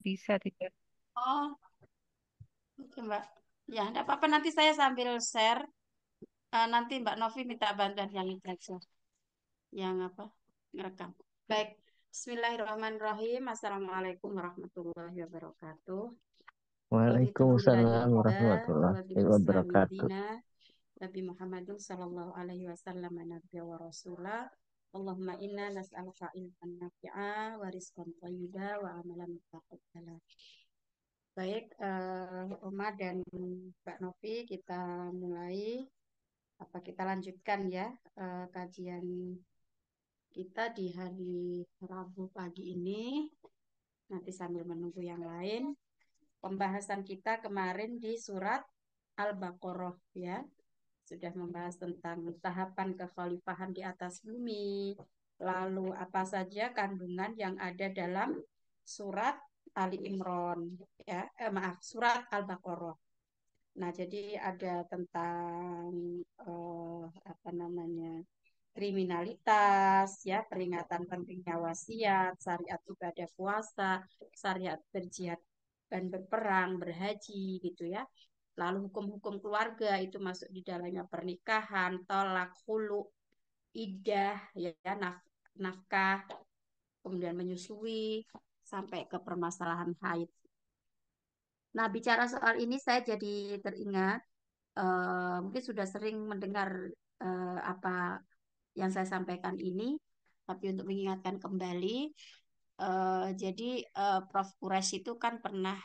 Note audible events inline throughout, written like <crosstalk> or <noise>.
Bisa tidak? Oh, oke Mbak. Ya, tidak apa-apa nanti saya sambil share. Uh, nanti Mbak Novi minta bantuan yang itu Yang apa? Ngerekam. Baik. Bismillahirrahmanirrahim. Assalamualaikum warahmatullahi wabarakatuh. Waalaikumsalam warahmatullahi wabarakatuh. Nabi Muhammad sallallahu alaihi wasallam nabi wa rasulah. Allahumma inna nas'aluka ilman nafi'a wa rizqan thayyiba wa amalan mutaqabbala. Baik, uh, Oma dan Mbak Novi, kita mulai apa kita lanjutkan ya uh, kajian kita di hari Rabu pagi ini. Nanti sambil menunggu yang lain. Pembahasan kita kemarin di surat Al-Baqarah ya sudah membahas tentang tahapan kekhalifahan di atas bumi, lalu apa saja kandungan yang ada dalam surat Ali Imran ya eh, maaf surat Al-Baqarah. Nah, jadi ada tentang eh, apa namanya? kriminalitas, ya peringatan pentingnya wasiat, syariat ibadah puasa, syariat berjihad dan berperang, berhaji gitu ya lalu hukum-hukum keluarga itu masuk di dalamnya pernikahan, tolak, hulu, idah, ya, ya, naf nafkah, kemudian menyusui, sampai ke permasalahan haid. Nah, bicara soal ini saya jadi teringat, uh, mungkin sudah sering mendengar uh, apa yang saya sampaikan ini, tapi untuk mengingatkan kembali, uh, jadi uh, Prof Kures itu kan pernah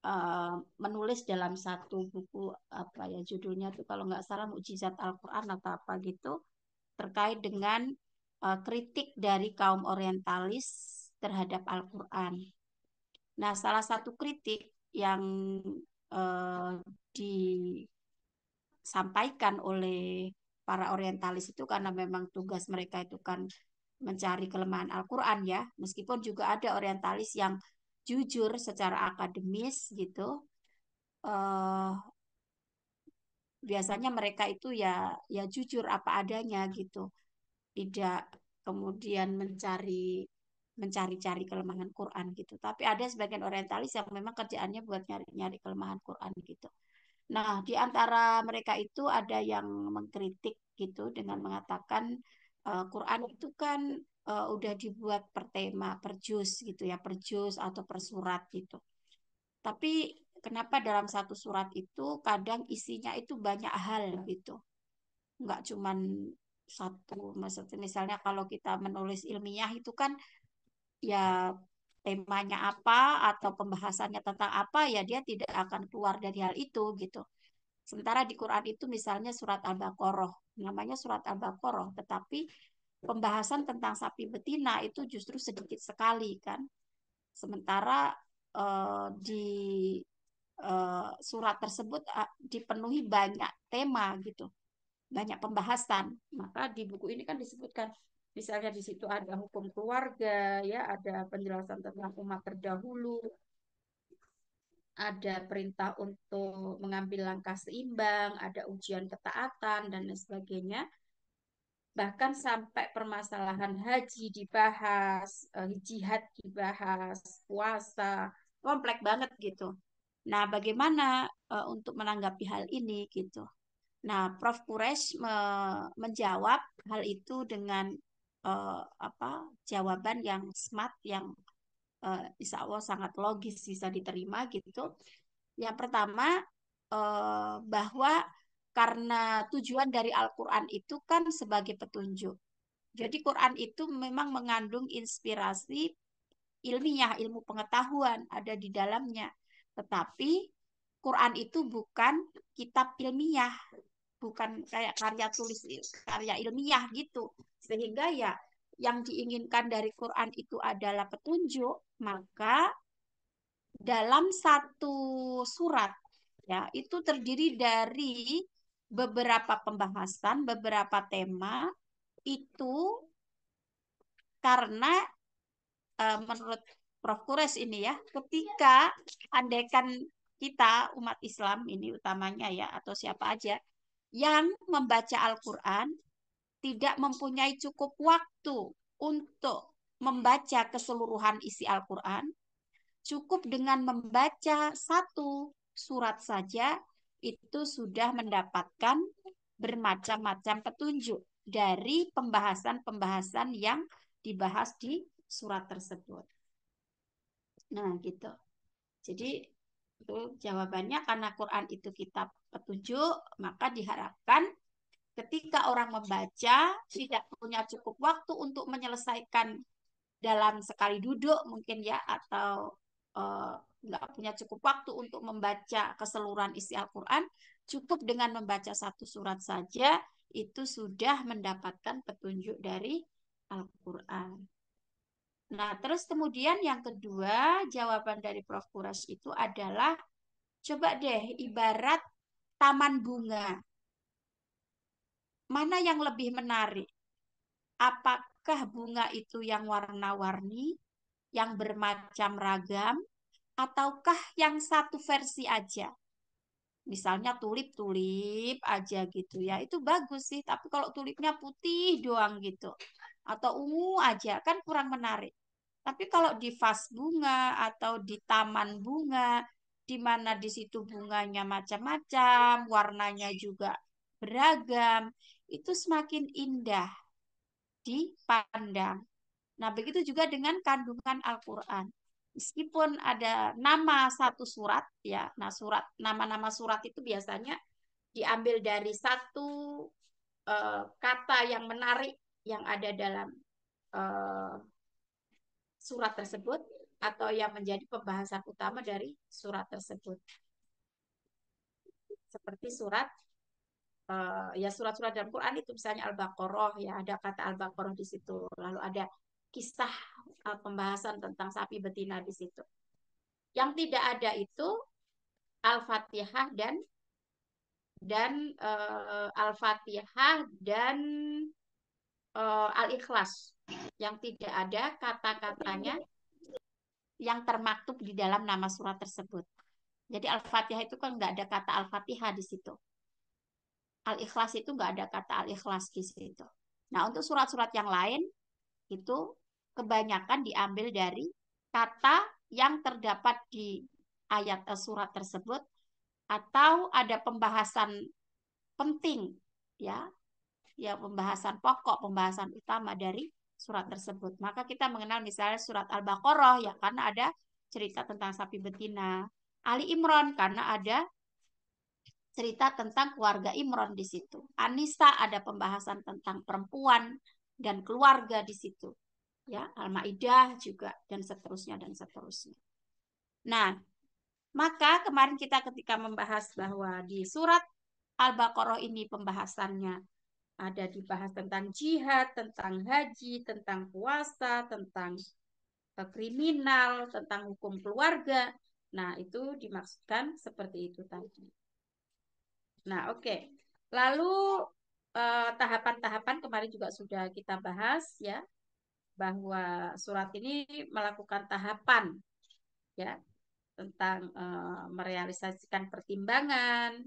Eh, menulis dalam satu buku apa ya judulnya tuh kalau nggak salah mukjizat Al-Qur'an atau apa gitu terkait dengan uh, kritik dari kaum orientalis terhadap Al-Qur'an. Nah, salah satu kritik yang uh, disampaikan oleh para orientalis itu karena memang tugas mereka itu kan mencari kelemahan Al-Qur'an ya, meskipun juga ada orientalis yang jujur secara akademis gitu uh, biasanya mereka itu ya ya jujur apa adanya gitu tidak kemudian mencari mencari-cari kelemahan Quran gitu tapi ada sebagian orientalis yang memang kerjaannya buat nyari-nyari kelemahan Quran gitu nah di antara mereka itu ada yang mengkritik gitu dengan mengatakan uh, Quran itu kan uh, udah dibuat per tema, per jus gitu ya, per jus atau per surat gitu. Tapi kenapa dalam satu surat itu kadang isinya itu banyak hal gitu. Enggak cuman satu, maksudnya misalnya kalau kita menulis ilmiah itu kan ya temanya apa atau pembahasannya tentang apa ya dia tidak akan keluar dari hal itu gitu. Sementara di Quran itu misalnya surat Al-Baqarah, namanya surat Al-Baqarah, tetapi pembahasan tentang sapi betina itu justru sedikit sekali kan. Sementara uh, di uh, surat tersebut uh, dipenuhi banyak tema gitu, banyak pembahasan. Maka di buku ini kan disebutkan misalnya di situ ada hukum keluarga ya, ada penjelasan tentang umat terdahulu, ada perintah untuk mengambil langkah seimbang, ada ujian ketaatan dan lain sebagainya bahkan sampai permasalahan haji dibahas, eh, jihad dibahas, puasa, kompleks banget gitu. Nah, bagaimana uh, untuk menanggapi hal ini gitu? Nah, Prof. Kures me menjawab hal itu dengan uh, apa jawaban yang smart, yang uh, insya Allah sangat logis bisa diterima gitu. Yang pertama uh, bahwa karena tujuan dari Al-Quran itu kan sebagai petunjuk. Jadi Quran itu memang mengandung inspirasi ilmiah, ilmu pengetahuan ada di dalamnya. Tetapi Quran itu bukan kitab ilmiah, bukan kayak karya tulis karya ilmiah gitu. Sehingga ya yang diinginkan dari Quran itu adalah petunjuk, maka dalam satu surat ya itu terdiri dari beberapa pembahasan, beberapa tema itu karena uh, menurut Prof. Kures ini ya, ketika andaikan kita umat Islam ini utamanya ya atau siapa aja yang membaca Al-Qur'an tidak mempunyai cukup waktu untuk membaca keseluruhan isi Al-Qur'an, cukup dengan membaca satu surat saja itu sudah mendapatkan bermacam-macam petunjuk dari pembahasan-pembahasan yang dibahas di surat tersebut. Nah, gitu. Jadi itu jawabannya karena Quran itu kitab petunjuk, maka diharapkan ketika orang membaca tidak punya cukup waktu untuk menyelesaikan dalam sekali duduk mungkin ya atau Eh, nggak uh, punya cukup waktu untuk membaca keseluruhan isi Al-Quran, cukup dengan membaca satu surat saja itu sudah mendapatkan petunjuk dari Al-Quran. Nah, terus kemudian yang kedua, jawaban dari Prof. Kuras itu adalah, coba deh ibarat taman bunga. Mana yang lebih menarik? Apakah bunga itu yang warna-warni yang bermacam ragam ataukah yang satu versi aja? Misalnya tulip-tulip aja gitu ya. Itu bagus sih, tapi kalau tulipnya putih doang gitu atau ungu aja kan kurang menarik. Tapi kalau di vas bunga atau di taman bunga di mana di situ bunganya macam-macam, warnanya juga beragam, itu semakin indah dipandang. Nah, begitu juga dengan kandungan Al-Qur'an. Meskipun ada nama satu surat ya. Nah, surat nama-nama surat itu biasanya diambil dari satu uh, kata yang menarik yang ada dalam uh, surat tersebut atau yang menjadi pembahasan utama dari surat tersebut. Seperti surat uh, ya surat-surat dalam Quran itu misalnya Al-Baqarah ya ada kata Al-Baqarah di situ. Lalu ada kisah uh, pembahasan tentang sapi betina di situ. Yang tidak ada itu Al-Fatihah dan dan uh, Al-Fatihah dan uh, Al-Ikhlas yang tidak ada kata-katanya yang termaktub di dalam nama surat tersebut. Jadi Al-Fatihah itu kan nggak ada kata Al-Fatihah di situ. Al-Ikhlas itu nggak ada kata Al-Ikhlas di situ. Nah untuk surat-surat yang lain itu kebanyakan diambil dari kata yang terdapat di ayat eh, surat tersebut atau ada pembahasan penting ya ya pembahasan pokok pembahasan utama dari surat tersebut maka kita mengenal misalnya surat al-baqarah ya karena ada cerita tentang sapi betina Ali Imron karena ada cerita tentang keluarga Imron di situ Anissa ada pembahasan tentang perempuan dan keluarga di situ ya Al-Maidah juga dan seterusnya dan seterusnya. Nah, maka kemarin kita ketika membahas bahwa di surat Al-Baqarah ini pembahasannya ada dibahas tentang jihad, tentang haji, tentang puasa, tentang eh, kriminal, tentang hukum keluarga. Nah, itu dimaksudkan seperti itu tadi. Nah, oke. Okay. Lalu eh, tahapan-tahapan eh, kemarin juga sudah kita bahas ya bahwa surat ini melakukan tahapan ya tentang e, merealisasikan pertimbangan,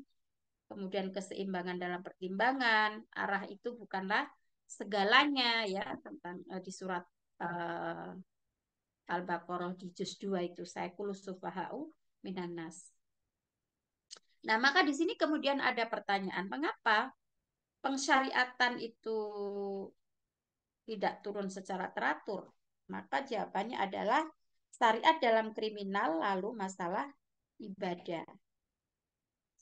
kemudian keseimbangan dalam pertimbangan, arah itu bukanlah segalanya ya tentang e, di surat e, Al-Baqarah di juz 2 itu saya kulusufahau minan nas. Nah, maka di sini kemudian ada pertanyaan, mengapa pengsyariatan itu tidak turun secara teratur, maka jawabannya adalah syariat dalam kriminal lalu masalah ibadah.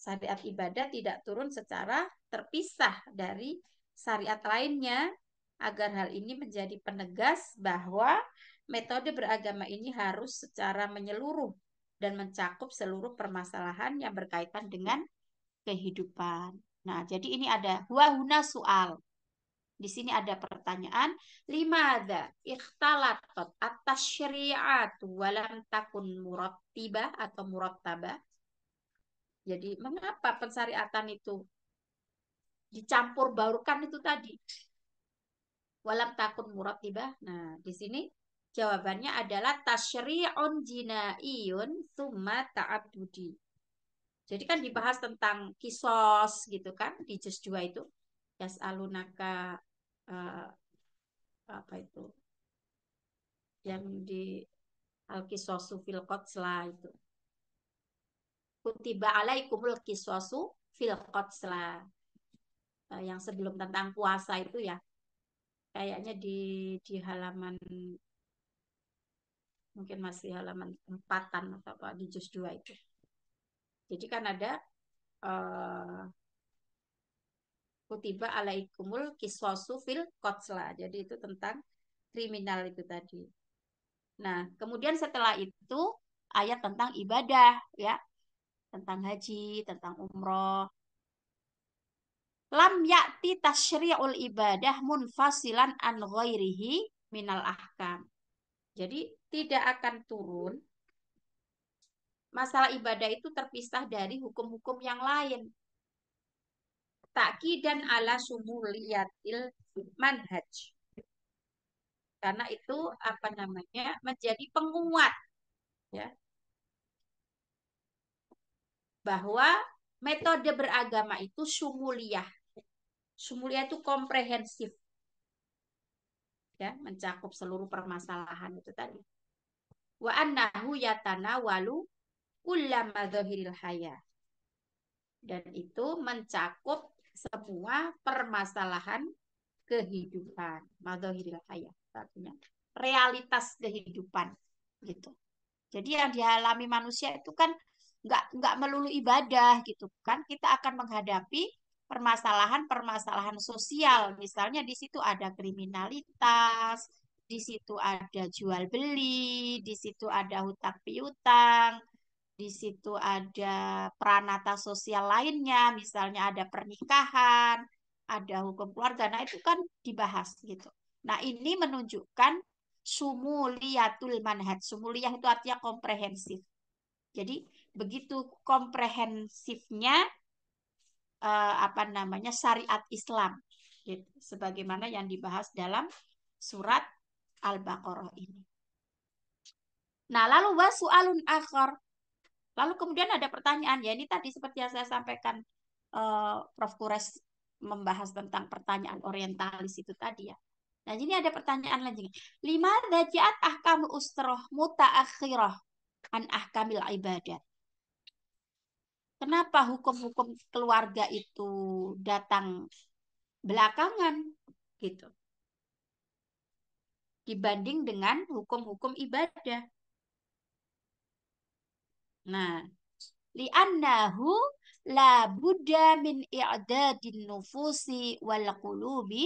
Syariat ibadah tidak turun secara terpisah dari syariat lainnya agar hal ini menjadi penegas bahwa metode beragama ini harus secara menyeluruh dan mencakup seluruh permasalahan yang berkaitan dengan kehidupan. Nah, jadi ini ada huahuna soal. Di sini ada pertanyaan, limada ikhtalatot atas syariat walam takun murattiba atau murattaba? Jadi mengapa pensyariatan itu dicampur baurkan itu tadi? Walam takun murattiba. Nah, di sini jawabannya adalah tasyri'un jinaiyun summa ta'abudi. Jadi kan dibahas tentang kisos gitu kan di juz 2 itu. Yas'alunaka uh, apa itu yang di Al-Kiswasu fil Qotsla itu. Kutiba alaikumul kiswasu fil Qotsla. Uh, yang sebelum tentang puasa itu ya. Kayaknya di di halaman mungkin masih halaman empatan atau apa di juz dua itu. Jadi kan ada uh, kutiba alaikumul kiswasu fil kotsla. Jadi itu tentang kriminal itu tadi. Nah, kemudian setelah itu ayat tentang ibadah ya. Tentang haji, tentang umroh. Lam yakti tasyri'ul ibadah munfasilan an ghairihi minal ahkam. Jadi tidak akan turun masalah ibadah itu terpisah dari hukum-hukum yang lain dan ala sumuliyatil manhaj. Karena itu apa namanya menjadi penguat ya. Bahwa metode beragama itu sumuliah. Sumuliah itu komprehensif. Ya, mencakup seluruh permasalahan itu tadi. Wa annahu yatanawalu ulama dohiril haya dan itu mencakup semua permasalahan kehidupan. Madzahiril hayat artinya realitas kehidupan gitu. Jadi yang dialami manusia itu kan nggak nggak melulu ibadah gitu kan. Kita akan menghadapi permasalahan-permasalahan sosial. Misalnya di situ ada kriminalitas, di situ ada jual beli, di situ ada hutang piutang, di situ ada pranata sosial lainnya, misalnya ada pernikahan, ada hukum keluarga. Nah, itu kan dibahas gitu. Nah, ini menunjukkan sumuliyatul manhaj. Sumuliyah itu artinya komprehensif. Jadi, begitu komprehensifnya eh, apa namanya syariat Islam gitu. sebagaimana yang dibahas dalam surat Al-Baqarah ini. Nah, lalu wasu'alun akhar Lalu kemudian ada pertanyaan, ya ini tadi seperti yang saya sampaikan uh, Prof. Kures membahas tentang pertanyaan orientalis itu tadi ya. Nah, ini ada pertanyaan lagi. Lima dajat ahkam ustroh muta akhiroh an ahkamil ibadat. Kenapa hukum-hukum keluarga itu datang belakangan gitu? Dibanding dengan hukum-hukum ibadah. Nah, li'annahu la budda min i'dadin nufusi wal qulubi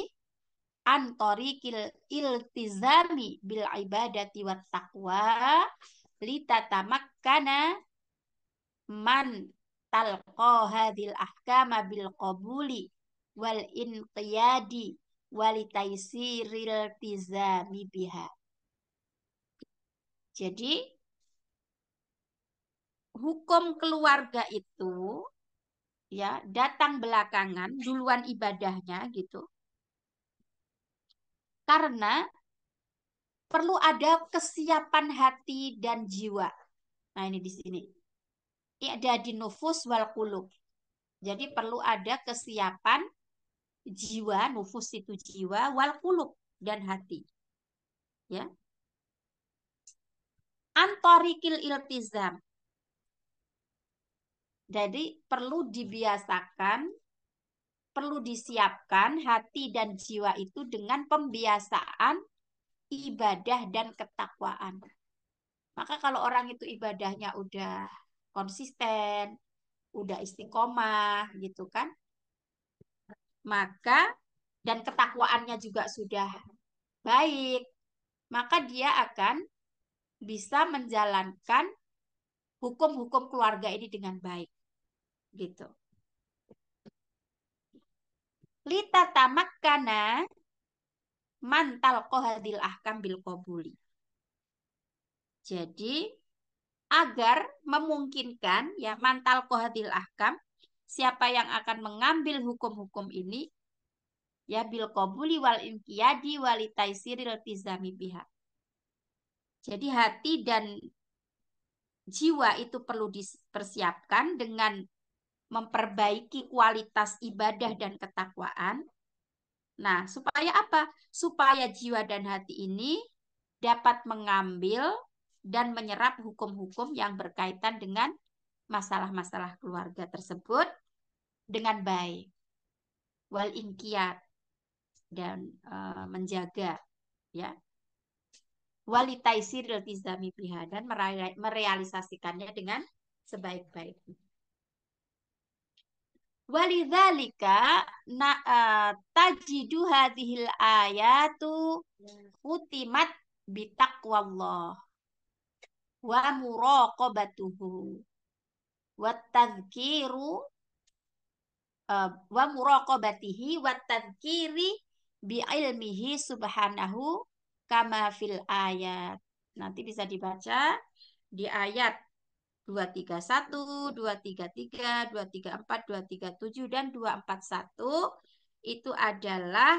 an tariqil iltizami bil ibadati wat taqwa tatamakkana man talqa hadhil ahkama bil qabuli wal inqiyadi taysiril tizami biha. Jadi hukum keluarga itu ya datang belakangan duluan ibadahnya gitu karena perlu ada kesiapan hati dan jiwa nah ini di sini ada di nufus wal kulub jadi perlu ada kesiapan jiwa nufus itu jiwa wal kulub dan hati ya antorikil iltizam jadi perlu hmm. dibiasakan, perlu disiapkan hati dan jiwa itu dengan pembiasaan ibadah dan ketakwaan. Maka kalau orang itu ibadahnya udah konsisten, udah istiqomah gitu kan. Maka dan ketakwaannya juga sudah baik, maka dia akan bisa menjalankan hukum-hukum keluarga ini dengan baik. Gitu. Lita tamak kana mantal kohadil ahkam bil kobuli. Jadi agar memungkinkan ya mantal kohadil ahkam siapa yang akan mengambil hukum-hukum ini ya bil kobuli wal inkiyadi walitaisiril tizami pihak. Jadi hati dan jiwa itu perlu dipersiapkan dengan memperbaiki kualitas ibadah dan ketakwaan. Nah, supaya apa? Supaya jiwa dan hati ini dapat mengambil dan menyerap hukum-hukum yang berkaitan dengan masalah-masalah keluarga tersebut dengan baik. Wal inkiat dan uh, menjaga ya walitaisir iltizami biha dan merealisasikannya dengan sebaik-baiknya. Walidalika na, uh, tajidu hadhil ayatu khutimat bitakwallah wa muraqabatuhu wa tadhkiru uh, wa muraqabatihi wa tadhkiri bi ilmihi subhanahu kama fil ayat. Nanti bisa dibaca di ayat 231, 233, 234, 237 dan 241 itu adalah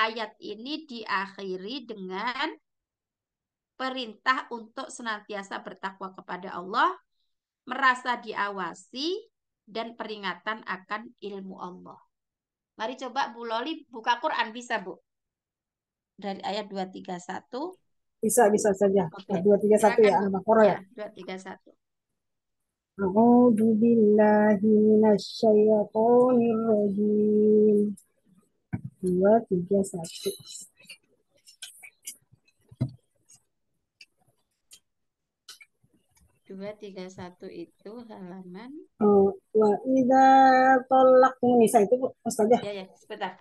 ayat ini diakhiri dengan perintah untuk senantiasa bertakwa kepada Allah, merasa diawasi dan peringatan akan ilmu Allah. Mari coba Bu Loli buka Quran bisa Bu? dari ayat 231? Bisa, bisa saja. Okay. 231 ya, Al-Baqarah ya. 231. Ya, A'udzu billahi minasy rajim. 231. dua tiga satu itu halaman oh, wa ida tolak Indonesia itu ustazah ya? ya ya sebentar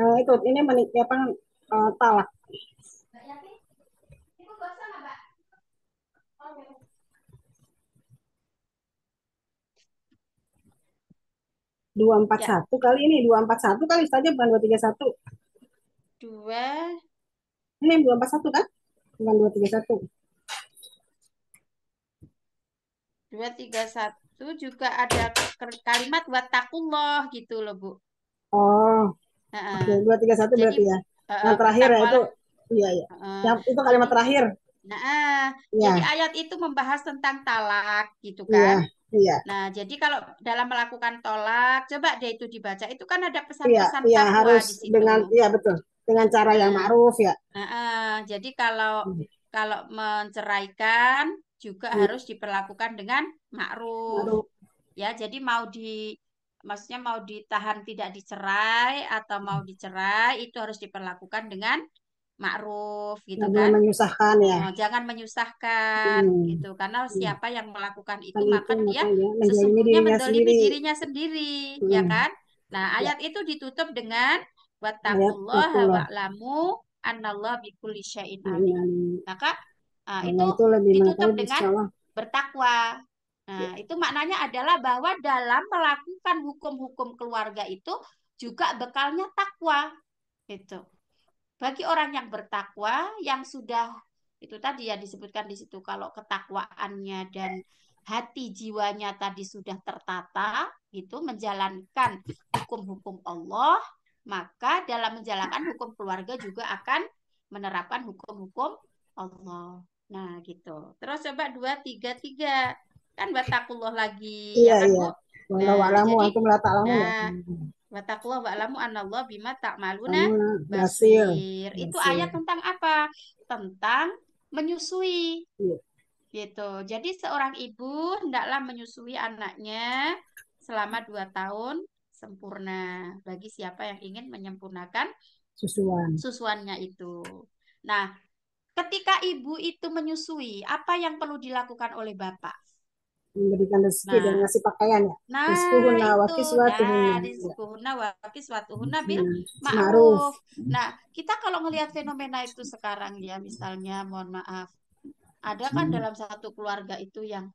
nah itu ini menik apa uh, eh, talak dua empat satu ya. kali ini dua empat satu kali saja ya, bukan dua tiga satu dua ini dua empat satu kan bukan dua tiga satu dua tiga satu juga ada kalimat watakullah gitu loh bu oh Oke, dua tiga satu berarti ya. Uh, yang terakhir ya itu, iya iya. Uh, yang itu kalimat terakhir. Nah, ya. jadi ayat itu membahas tentang talak gitu iya, kan. Ya. Iya. Nah, jadi kalau dalam melakukan tolak, coba dia itu dibaca. Itu kan ada iya, pesan-pesan iya, iya, harus di situ. dengan iya betul. Dengan cara yang ma'ruf ya. Nah uh, jadi kalau hmm. kalau menceraikan juga hmm. harus diperlakukan dengan ma'ruf. ma'ruf. Ya, jadi mau di maksudnya mau ditahan tidak dicerai atau mau hmm. dicerai itu harus diperlakukan dengan ma'ruf gitu jangan kan. menyusahkan ya. Oh, jangan menyusahkan hmm. gitu karena hmm. siapa yang melakukan itu Kali maka dia sesungguhnya mendolimi sendiri. dirinya sendiri ya hmm. ya kan. Nah, ya. ayat ya. itu ditutup dengan ya, wattaqullaha wa'lamu anallah bikulli syai'in iya, alim. Iya. Maka uh, itu, itu ditutup dengan bertakwa Iya. Nah, itu maknanya adalah bahwa dalam melakukan hukum-hukum keluarga itu juga bekalnya takwa. Itu. Bagi orang yang bertakwa yang sudah itu tadi ya disebutkan di situ kalau ketakwaannya dan hati jiwanya tadi sudah tertata itu menjalankan hukum-hukum Allah, maka dalam menjalankan hukum keluarga juga akan menerapkan hukum-hukum Allah. Nah, gitu. Terus coba dua tiga tiga kan batakullah lagi iya, ya kan iya. Nah, wa'lamu jadi, antum ya. Watakullah nah, wa'lamu anallah bima malu nah basir. Itu ayat tentang apa? Tentang menyusui. Iya. Gitu. Jadi seorang ibu hendaklah menyusui anaknya selama dua tahun sempurna bagi siapa yang ingin menyempurnakan susuan susuannya itu. Nah, ketika ibu itu menyusui, apa yang perlu dilakukan oleh bapak? memberikan rezeki nah, dan ngasih pakaian ya. Nah, rizkuhuna wa Nah, wa hmm. Hmm. Nah, kita kalau melihat fenomena itu sekarang ya, misalnya mohon maaf. Ada kan hmm. dalam satu keluarga itu yang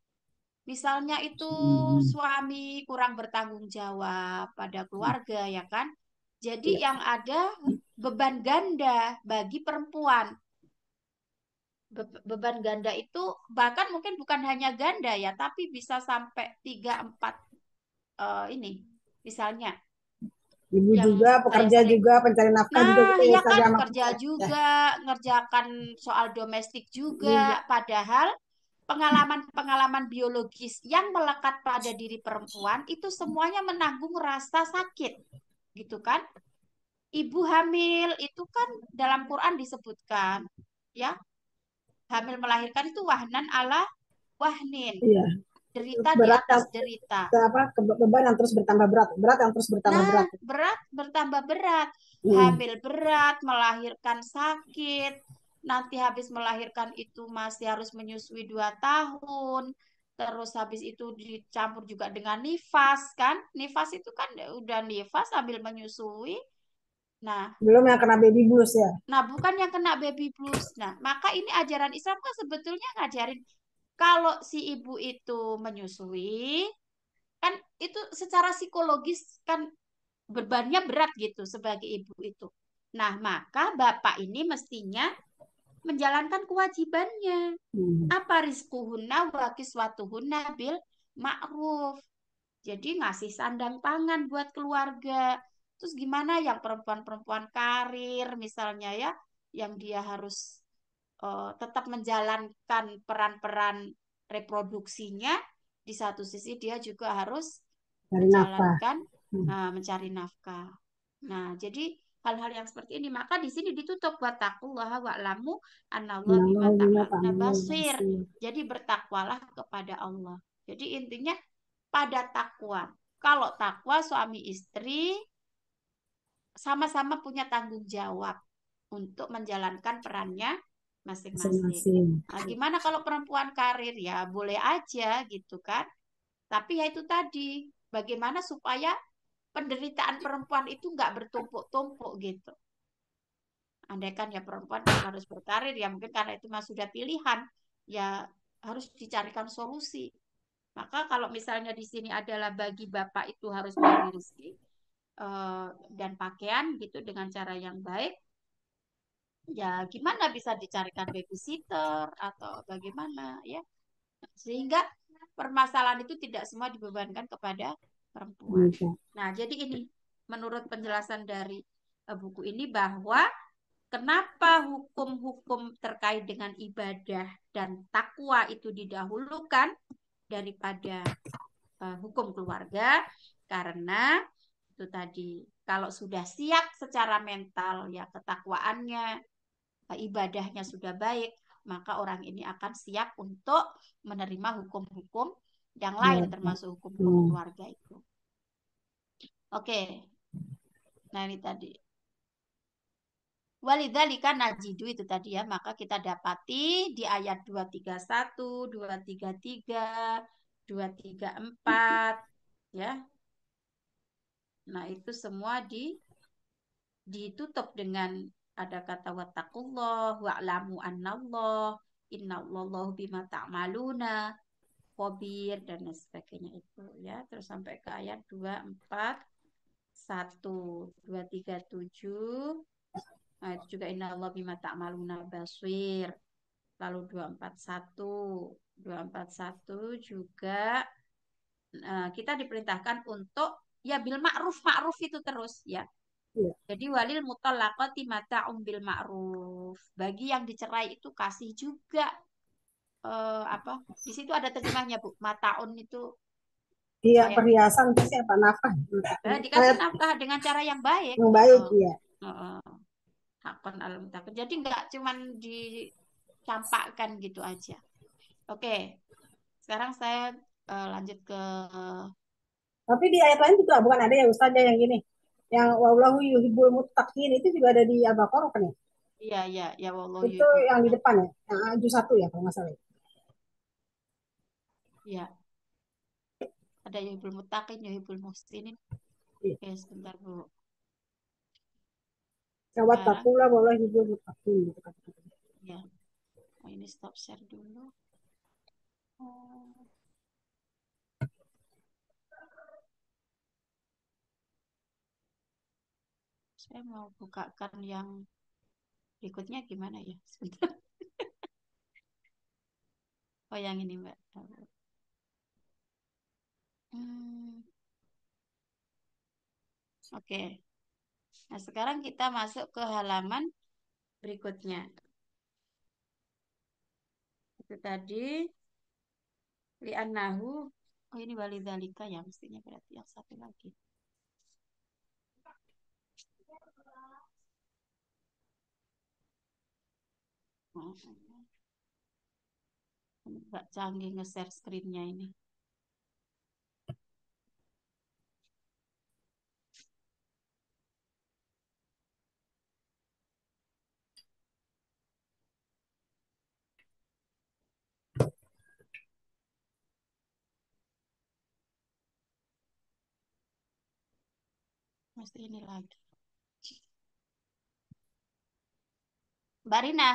misalnya itu hmm. suami kurang bertanggung jawab pada keluarga ya kan? Jadi ya. yang ada beban ganda bagi perempuan beban ganda itu bahkan mungkin bukan hanya ganda ya tapi bisa sampai tiga empat eh, ini misalnya ibu yang juga pekerja juga pencari nafkah nah, juga gitu ya, iya kan ya, pekerja juga ngerjakan soal domestik juga iya. padahal pengalaman-pengalaman biologis yang melekat pada diri perempuan itu semuanya menanggung rasa sakit gitu kan ibu hamil itu kan dalam Quran disebutkan ya hamil melahirkan itu wahnan ala wahnin. Iya. Derita berat di atas derita. Apa beban yang terus bertambah berat, berat yang terus bertambah nah, berat. Berat bertambah berat. Hmm. Hamil berat, melahirkan sakit. Nanti habis melahirkan itu masih harus menyusui dua tahun. Terus habis itu dicampur juga dengan nifas kan. Nifas itu kan udah nifas sambil menyusui Nah, belum yang kena baby blues ya. Nah, bukan yang kena baby blues. Nah, maka ini ajaran Islam kan sebetulnya ngajarin kalau si ibu itu menyusui kan itu secara psikologis kan bebannya berat gitu sebagai ibu itu. Nah, maka bapak ini mestinya menjalankan kewajibannya. Hmm. Apa rizquhunna wa kiswatuhunna bil ma'ruf. Jadi ngasih sandang pangan buat keluarga, Terus gimana yang perempuan-perempuan karir misalnya ya, yang dia harus uh, tetap menjalankan peran-peran reproduksinya, di satu sisi dia juga harus mencari menjalankan nafkah. Hmm. Nah, mencari nafkah. Nah, jadi hal-hal yang seperti ini maka di sini ditutup wattaqullah wa'lamu anallahu bima basir. Jadi bertakwalah kepada Allah. Jadi intinya pada takwa. Kalau takwa suami istri sama-sama punya tanggung jawab untuk menjalankan perannya masing-masing. Nah, gimana kalau perempuan karir ya boleh aja gitu kan? Tapi ya itu tadi bagaimana supaya penderitaan perempuan itu nggak bertumpuk-tumpuk gitu. Andaikan ya perempuan kan harus berkarir ya mungkin karena itu mas sudah pilihan ya harus dicarikan solusi. Maka kalau misalnya di sini adalah bagi bapak itu harus berdiri Eh, dan pakaian gitu dengan cara yang baik ya gimana bisa dicarikan babysitter atau bagaimana ya sehingga permasalahan itu tidak semua dibebankan kepada perempuan. Iya, nah, jadi ini menurut penjelasan dari eh, buku ini bahwa kenapa hukum-hukum terkait dengan ibadah dan takwa itu didahulukan daripada eh, hukum keluarga karena itu tadi kalau sudah siap secara mental ya ketakwaannya ibadahnya sudah baik maka orang ini akan siap untuk menerima hukum-hukum yang lain ya. termasuk hukum-hukum keluarga itu oke nah ini tadi Walidhalika najidu itu tadi ya, maka kita dapati di ayat 231, 233, 234 ya. Nah, itu semua di ditutup dengan ada kata wattaqullah wa'lamu annallah innallaha bima maluna khobir dan sebagainya itu ya terus sampai ke ayat 24 1 237 nah itu juga innallaha bima ta'maluna basir lalu 241 241 juga nah, kita diperintahkan untuk ya bil ma'ruf ma'ruf itu terus ya. ya. Jadi walil mutallaqati mata'um bil ma'ruf. Bagi yang dicerai itu kasih juga eh, apa? Di situ ada terjemahnya Bu. Mata'un itu Iya, ya? perhiasan itu siapa nafkah? Nah, dikasih nafkah dengan cara yang baik. Yang baik, oh. iya. Oh. Hakon alam takut. Jadi nggak cuman dicampakkan gitu aja. Oke. Okay. Sekarang saya uh, lanjut ke tapi di ayat lain juga bukan ada ya ustazah yang gini. Yang wallahu yuhibbul muttaqin itu juga ada di Al-Baqarah kan ya? Iya, iya, ya wallahu. Itu yuhibbul. yang di depan ya. Yang juz satu ya kalau enggak salah. Iya. Ada yuhibbul muttaqin, yuhibbul muhsinin. Iya. Oke, sebentar, Bu. Kawat ya, takula wallahu yuhibbul muttaqin gitu kan. Iya. Oh, ini stop share dulu. Oh. saya mau bukakan yang berikutnya gimana ya sebentar <laughs> oh yang ini mbak hmm. oke okay. nah sekarang kita masuk ke halaman berikutnya itu tadi nahu, oh ini Dalika ya mestinya berarti yang satu lagi Enggak canggih nge-share screen-nya ini. Mesti ini lagi. Mbak Rina.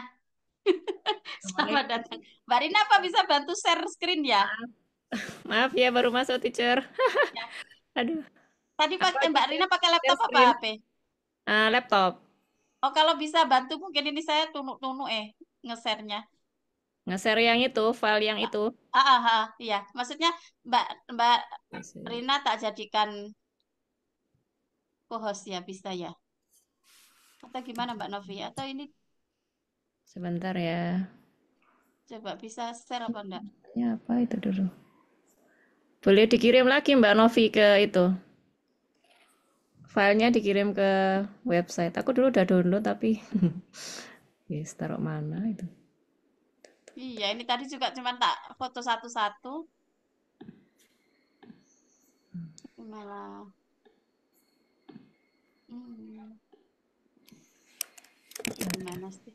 <laughs> Selamat datang. Mbak Rina apa bisa bantu share screen ya? Maaf, ya baru masuk teacher. <laughs> Aduh. Tadi pakai Mbak Rina pakai laptop apa HP? Uh, ah, laptop. Oh, kalau bisa bantu mungkin ini saya tunu-tunu eh ngesernya. Ngeser yang itu, file yang itu. Ah, ah, ah iya. Maksudnya Mbak Mbak Masih. Rina tak jadikan co-host ya bisa ya? Atau gimana Mbak Novi? Atau ini Sebentar ya. Coba bisa share apa enggak? Ya, apa itu dulu? Boleh dikirim lagi Mbak Novi ke itu. Filenya dikirim ke website. Aku dulu udah download tapi <laughs> yes, taruh mana itu? Iya, ini tadi juga cuma tak foto satu-satu. Malah. Hmm. Gimana sih?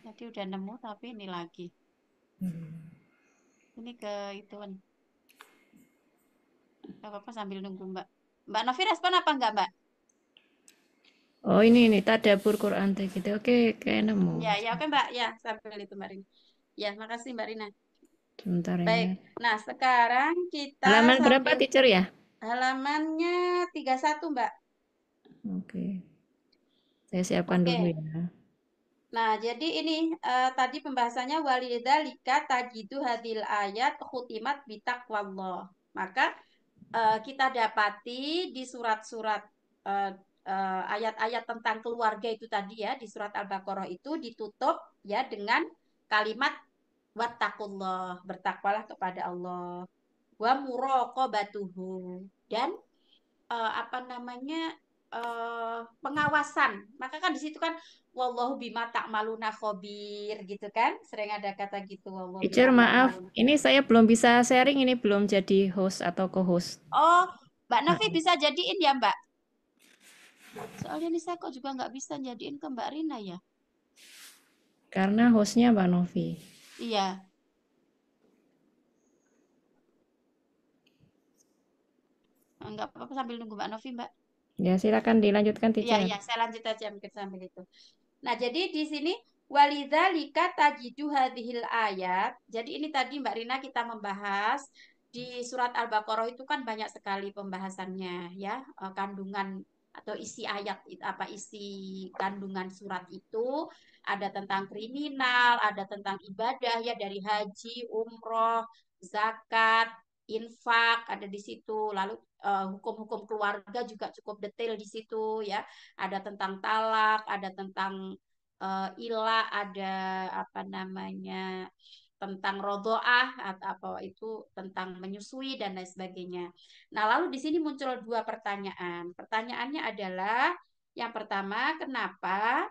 Jadi udah nemu tapi ini lagi. Hmm. Ini ke ituan. Gak apa-apa sambil nunggu Mbak. Mbak Novi respon apa enggak Mbak? Oh ini ini tadabur Quran teh gitu. Oke, kayak nemu. Ya, ya oke Mbak. Ya, sambil itu Mbak Rina. Ya, makasih Mbak Rina. Sebentar ya. Baik. Nah, sekarang kita Halaman sambil... berapa teacher ya? Halamannya 31, Mbak. Oke. Saya siapkan Oke. dulu ya. Nah, jadi ini uh, tadi pembahasannya walidzalika tajidu hadil ayat khutimat bitakwallah. Maka uh, kita dapati di surat-surat uh, uh, ayat-ayat tentang keluarga itu tadi ya di surat Al-Baqarah itu ditutup ya dengan kalimat wattaqullah, bertakwalah kepada Allah. Wa muraqabatuhu dan uh, apa namanya uh, pengawasan. Maka kan di situ kan wallahu bima maluna khobir gitu kan. Sering ada kata gitu wallahu. Teacher maaf, ini saya belum bisa sharing ini belum jadi host atau co-host. Oh, Mbak Novi nah. bisa jadiin ya, Mbak? Soalnya saya kok juga nggak bisa jadiin ke Mbak Rina ya? Karena hostnya Mbak Novi. Iya. Enggak apa-apa sambil nunggu Mbak Novi, Mbak. Ya, silakan dilanjutkan Iya, ya saya lanjut aja mungkin sambil itu. Nah, jadi di sini walidzalika tajidu hadhil ayat. Jadi ini tadi Mbak Rina kita membahas di surat Al-Baqarah itu kan banyak sekali pembahasannya ya, eh, kandungan atau isi ayat apa isi kandungan surat itu ada tentang kriminal, ada tentang ibadah ya dari haji, umroh, zakat, infak ada di situ, lalu eh, hukum-hukum uh, keluarga juga cukup detail di situ ya. Ada tentang talak, ada tentang uh, ila, ada apa namanya tentang rodoah atau apa itu tentang menyusui dan lain sebagainya. Nah lalu di sini muncul dua pertanyaan. Pertanyaannya adalah yang pertama kenapa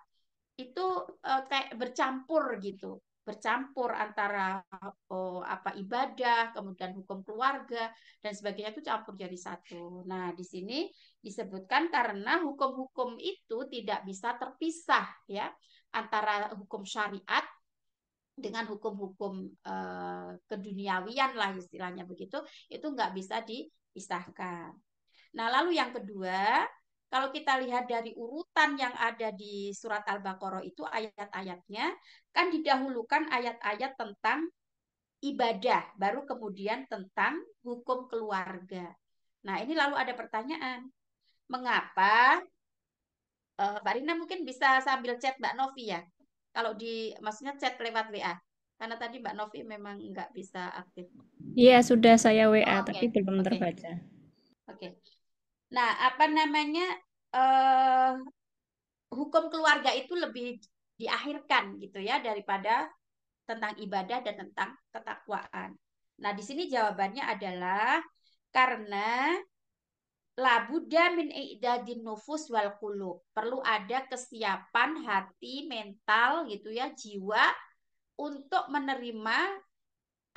itu uh, kayak bercampur gitu bercampur antara oh, apa ibadah, kemudian hukum keluarga dan sebagainya itu campur jadi satu. Nah, di sini disebutkan karena hukum-hukum itu tidak bisa terpisah ya antara hukum syariat dengan hukum-hukum eh, keduniawian lah istilahnya begitu, itu nggak bisa dipisahkan. Nah, lalu yang kedua, kalau kita lihat dari urutan yang ada di surat Al-Baqarah itu ayat-ayatnya kan didahulukan ayat-ayat tentang ibadah, baru kemudian tentang hukum keluarga. Nah, ini lalu ada pertanyaan. Mengapa uh, Mbak Rina mungkin bisa sambil chat Mbak Novi ya? Kalau di maksudnya chat lewat WA. Karena tadi Mbak Novi memang nggak bisa aktif. Iya, sudah saya WA oh, okay. tapi belum terbaca. Oke. Okay. Nah, apa namanya eh, hukum keluarga itu lebih diakhirkan gitu ya daripada tentang ibadah dan tentang ketakwaan. Nah, di sini jawabannya adalah karena la min i'dadin nufus wal qulub. Perlu ada kesiapan hati, mental gitu ya, jiwa untuk menerima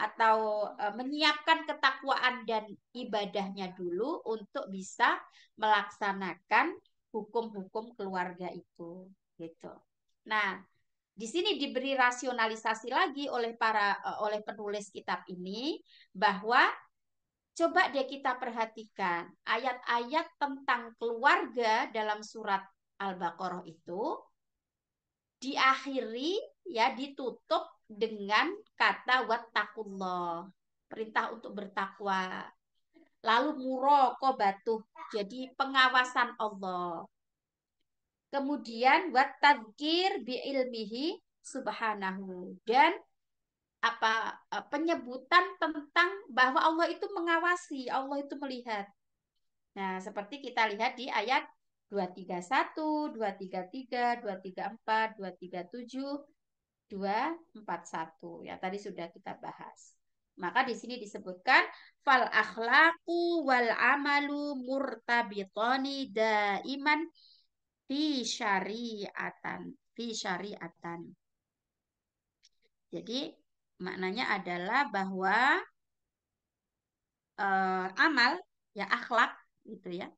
atau e, menyiapkan ketakwaan dan ibadahnya dulu untuk bisa melaksanakan hukum-hukum keluarga itu gitu. Nah, di sini diberi rasionalisasi lagi oleh para e, oleh penulis kitab ini bahwa coba deh kita perhatikan ayat-ayat tentang keluarga dalam surat Al-Baqarah itu diakhiri ya ditutup dengan kata wattaqullah, perintah untuk bertakwa. Lalu muroko batuh jadi pengawasan Allah. Kemudian wattadzkir bi ilmihi subhanahu dan apa e, penyebutan tentang bahwa Allah itu mengawasi, Allah itu melihat. Nah, seperti kita lihat di ayat 231, 233, 234, 237, 2, 4, 1. Ya, tadi sudah kita bahas. Maka di sini disebutkan fal akhlaku wal amalu murtabitoni daiman fi syariatan fi syariatan. Jadi maknanya adalah bahwa eh, amal ya akhlak gitu ya.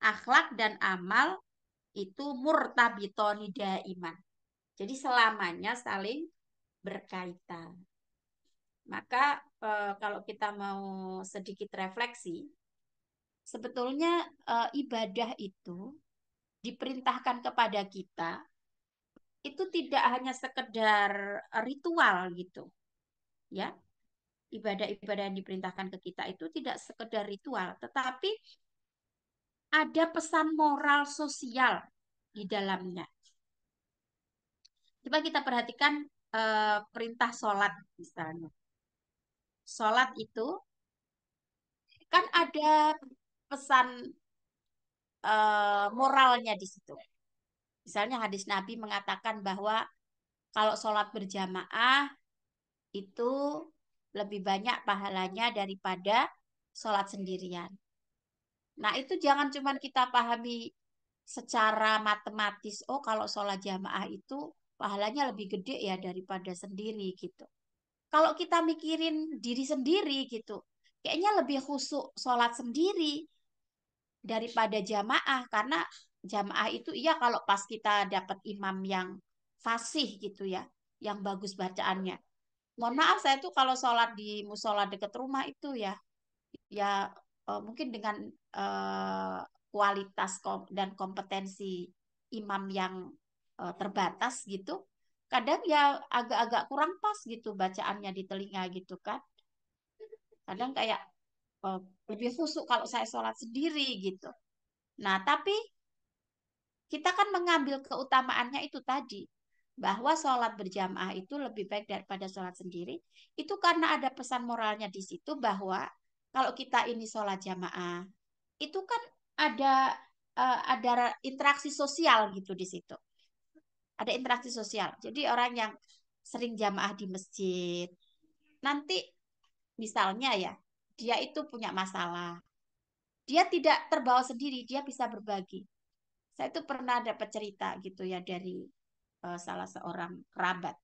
Akhlak dan amal itu murtabitoni daiman jadi selamanya saling berkaitan. Maka eh, kalau kita mau sedikit refleksi, sebetulnya eh, ibadah itu diperintahkan kepada kita itu tidak hanya sekedar ritual gitu. Ya. Ibadah-ibadah yang diperintahkan ke kita itu tidak sekedar ritual, tetapi ada pesan moral sosial di dalamnya. Coba kita perhatikan uh, perintah sholat misalnya. Sholat itu kan ada pesan uh, moralnya di situ. Misalnya hadis Nabi mengatakan bahwa kalau sholat berjamaah itu lebih banyak pahalanya daripada sholat sendirian. Nah itu jangan cuma kita pahami secara matematis, oh kalau sholat jamaah itu pahalanya lebih gede ya daripada sendiri gitu. Kalau kita mikirin diri sendiri gitu, kayaknya lebih khusuk sholat sendiri daripada jamaah karena jamaah itu iya kalau pas kita dapat imam yang fasih gitu ya, yang bagus bacaannya. Mohon maaf saya tuh kalau sholat di musola deket rumah itu ya, ya eh, mungkin dengan uh, kualitas dan kompetensi imam yang uh, terbatas gitu kadang ya agak-agak kurang pas gitu bacaannya di telinga gitu kan kadang kayak uh, lebih khusyuk kalau saya sholat sendiri gitu nah tapi kita kan mengambil keutamaannya itu tadi bahwa sholat berjamaah itu lebih baik daripada sholat sendiri itu karena ada pesan moralnya di situ bahwa kalau kita ini sholat jamaah itu kan ada eh, ada interaksi sosial gitu di situ ada interaksi sosial. Jadi orang yang sering jamaah di masjid, nanti misalnya ya, dia itu punya masalah. Dia tidak terbawa sendiri, dia bisa berbagi. Saya itu pernah dapat cerita gitu ya dari uh, salah seorang kerabat.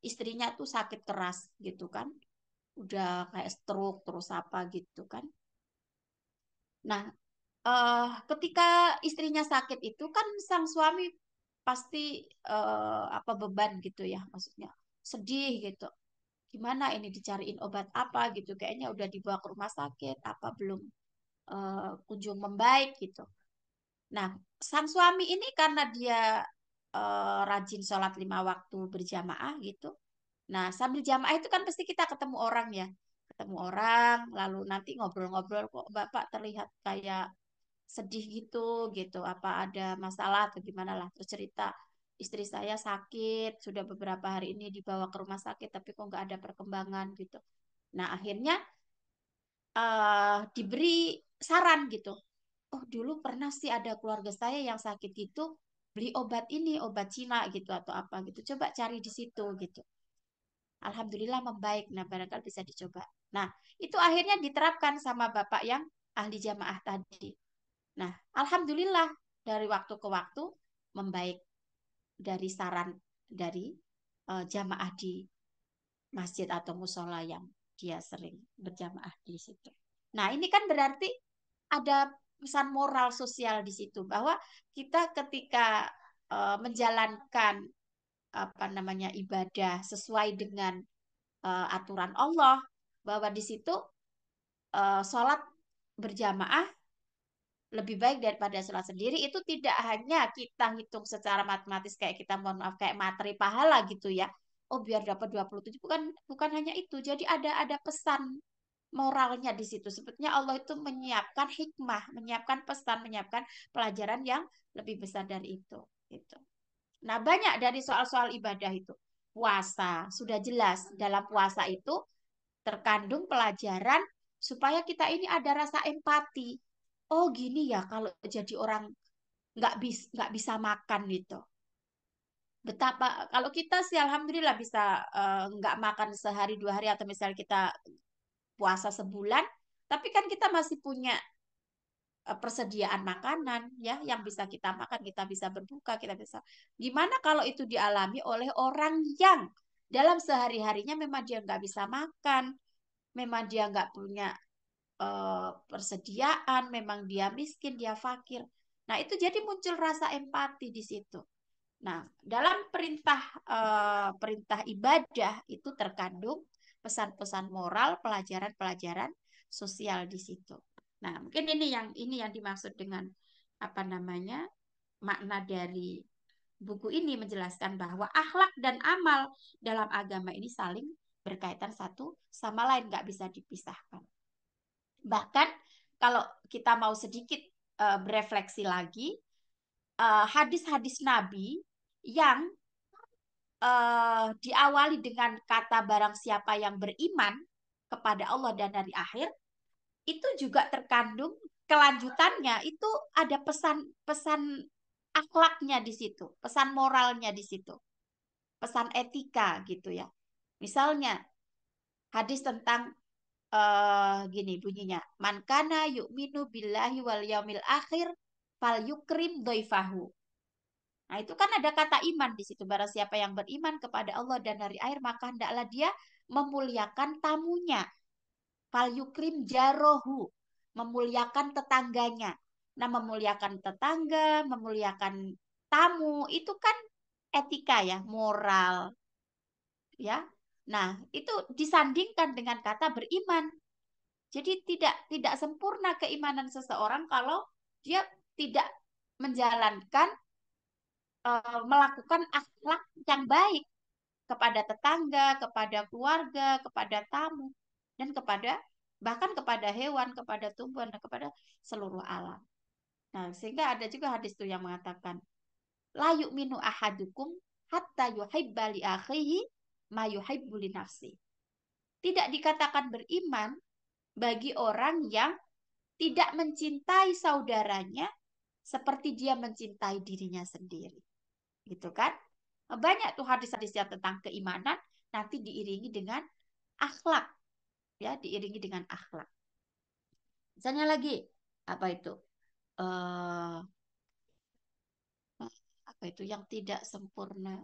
Istrinya tuh sakit keras gitu kan. Udah kayak stroke terus apa gitu kan. Nah, uh, ketika istrinya sakit itu kan sang suami pasti uh, apa beban gitu ya maksudnya sedih gitu gimana ini dicariin obat apa gitu kayaknya udah dibawa ke rumah sakit apa belum uh, kunjung membaik gitu nah sang suami ini karena dia uh, rajin sholat lima waktu berjamaah gitu nah sambil jamaah itu kan pasti kita ketemu orang ya ketemu orang lalu nanti ngobrol-ngobrol kok bapak terlihat kayak sedih gitu gitu apa ada masalah atau gimana lah terus cerita istri saya sakit sudah beberapa hari ini dibawa ke rumah sakit tapi kok nggak ada perkembangan gitu nah akhirnya uh, diberi saran gitu oh dulu pernah sih ada keluarga saya yang sakit gitu, beli obat ini obat Cina gitu atau apa gitu coba cari di situ gitu Alhamdulillah membaik nah barangkali bisa dicoba nah itu akhirnya diterapkan sama bapak yang ahli jamaah tadi Nah, alhamdulillah dari waktu ke waktu membaik dari saran dari uh, jamaah di masjid atau musola yang dia sering berjamaah di situ. Nah, ini kan berarti ada pesan moral sosial di situ bahwa kita ketika uh, menjalankan apa namanya ibadah sesuai dengan uh, aturan Allah bahwa di situ uh, sholat berjamaah lebih baik daripada sholat sendiri itu tidak hanya kita hitung secara matematis kayak kita mohon maaf kayak materi pahala gitu ya. Oh biar dapat 27 bukan bukan hanya itu. Jadi ada ada pesan moralnya di situ. Sebetulnya Allah itu menyiapkan hikmah, menyiapkan pesan, menyiapkan pelajaran yang lebih besar dari itu gitu. Nah, banyak dari soal-soal ibadah itu. Puasa sudah jelas dalam puasa itu terkandung pelajaran supaya kita ini ada rasa empati oh gini ya kalau jadi orang nggak bis nggak bisa makan gitu betapa kalau kita sih alhamdulillah bisa uh, makan sehari dua hari atau misalnya kita puasa sebulan tapi kan kita masih punya eh, persediaan makanan ya yang bisa kita makan kita bisa berbuka kita bisa gimana kalau itu dialami oleh orang yang dalam sehari harinya memang dia nggak bisa makan memang dia nggak punya Eh, persediaan, memang dia miskin, dia fakir. Nah, itu jadi muncul rasa empati di situ. Nah, dalam perintah eh, perintah ibadah itu terkandung pesan-pesan moral, pelajaran-pelajaran sosial di situ. Nah, mungkin ini yang ini yang dimaksud dengan apa namanya? makna dari buku ini menjelaskan bahwa akhlak dan amal dalam agama ini saling berkaitan satu sama lain, nggak bisa dipisahkan. Bahkan kalau kita mau sedikit uh, berefleksi lagi, eh, hadis-hadis uh, Nabi yang uh, diawali dengan kata barang siapa yang beriman kepada Allah dan dari akhir, itu juga terkandung kelanjutannya itu ada pesan-pesan akhlaknya di situ, pesan moralnya di situ, pesan etika gitu ya. Misalnya hadis tentang uh, gini bunyinya mankana yu'minu billahi wal yaumil akhir fal yukrim doifahu Nah, itu kan ada kata iman di situ. Barang siapa yang beriman kepada Allah dan dari air maka hendaklah dia memuliakan tamunya. Fal yukrim jarohu, memuliakan tetangganya. Nah, memuliakan tetangga, memuliakan tamu, itu kan etika ya, moral. Ya, Nah, itu disandingkan dengan kata beriman. Jadi tidak tidak sempurna keimanan seseorang kalau dia tidak menjalankan eh, melakukan akhlak yang baik kepada tetangga, kepada keluarga, kepada tamu dan kepada bahkan kepada hewan, kepada tumbuhan dan kepada seluruh alam. Nah, sehingga ada juga hadis itu yang mengatakan la yu'minu ahadukum hatta yuhibbali akhihi mayuhaibuli nafsi. Tidak dikatakan beriman bagi orang yang tidak mencintai saudaranya seperti dia mencintai dirinya sendiri. Gitu kan? Banyak tuh hadis-hadis yang tentang keimanan nanti diiringi dengan akhlak. Ya, diiringi dengan akhlak. Misalnya lagi apa itu? Uh, apa itu yang tidak sempurna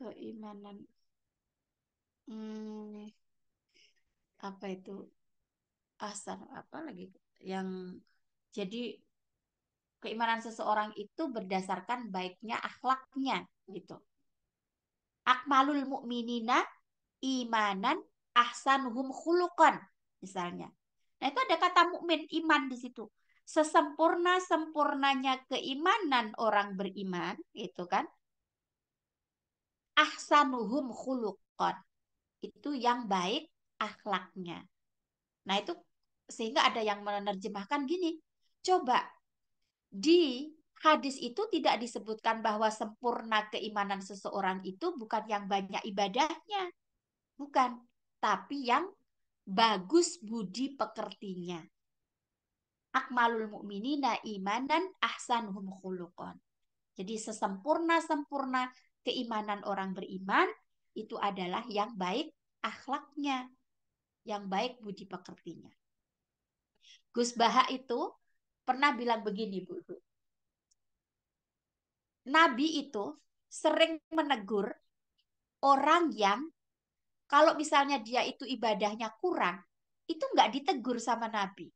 keimanan hmm, apa itu asar apa lagi yang jadi keimanan seseorang itu berdasarkan baiknya akhlaknya gitu akmalul mukminina imanan ahsanuhum khuluqan misalnya nah itu ada kata mukmin iman di situ sesempurna sempurnanya keimanan orang beriman gitu kan ahsanuhum khuluqan. Itu yang baik akhlaknya. Nah, itu sehingga ada yang menerjemahkan gini. Coba di hadis itu tidak disebutkan bahwa sempurna keimanan seseorang itu bukan yang banyak ibadahnya. Bukan, tapi yang bagus budi pekertinya. Akmalul mu'minina imanan ahsanuhum khuluqan. Jadi sesempurna-sempurna keimanan orang beriman itu adalah yang baik akhlaknya, yang baik budi pekertinya. Gus Baha itu pernah bilang begini, Bu. Bu. Nabi itu sering menegur orang yang kalau misalnya dia itu ibadahnya kurang, itu nggak ditegur sama Nabi.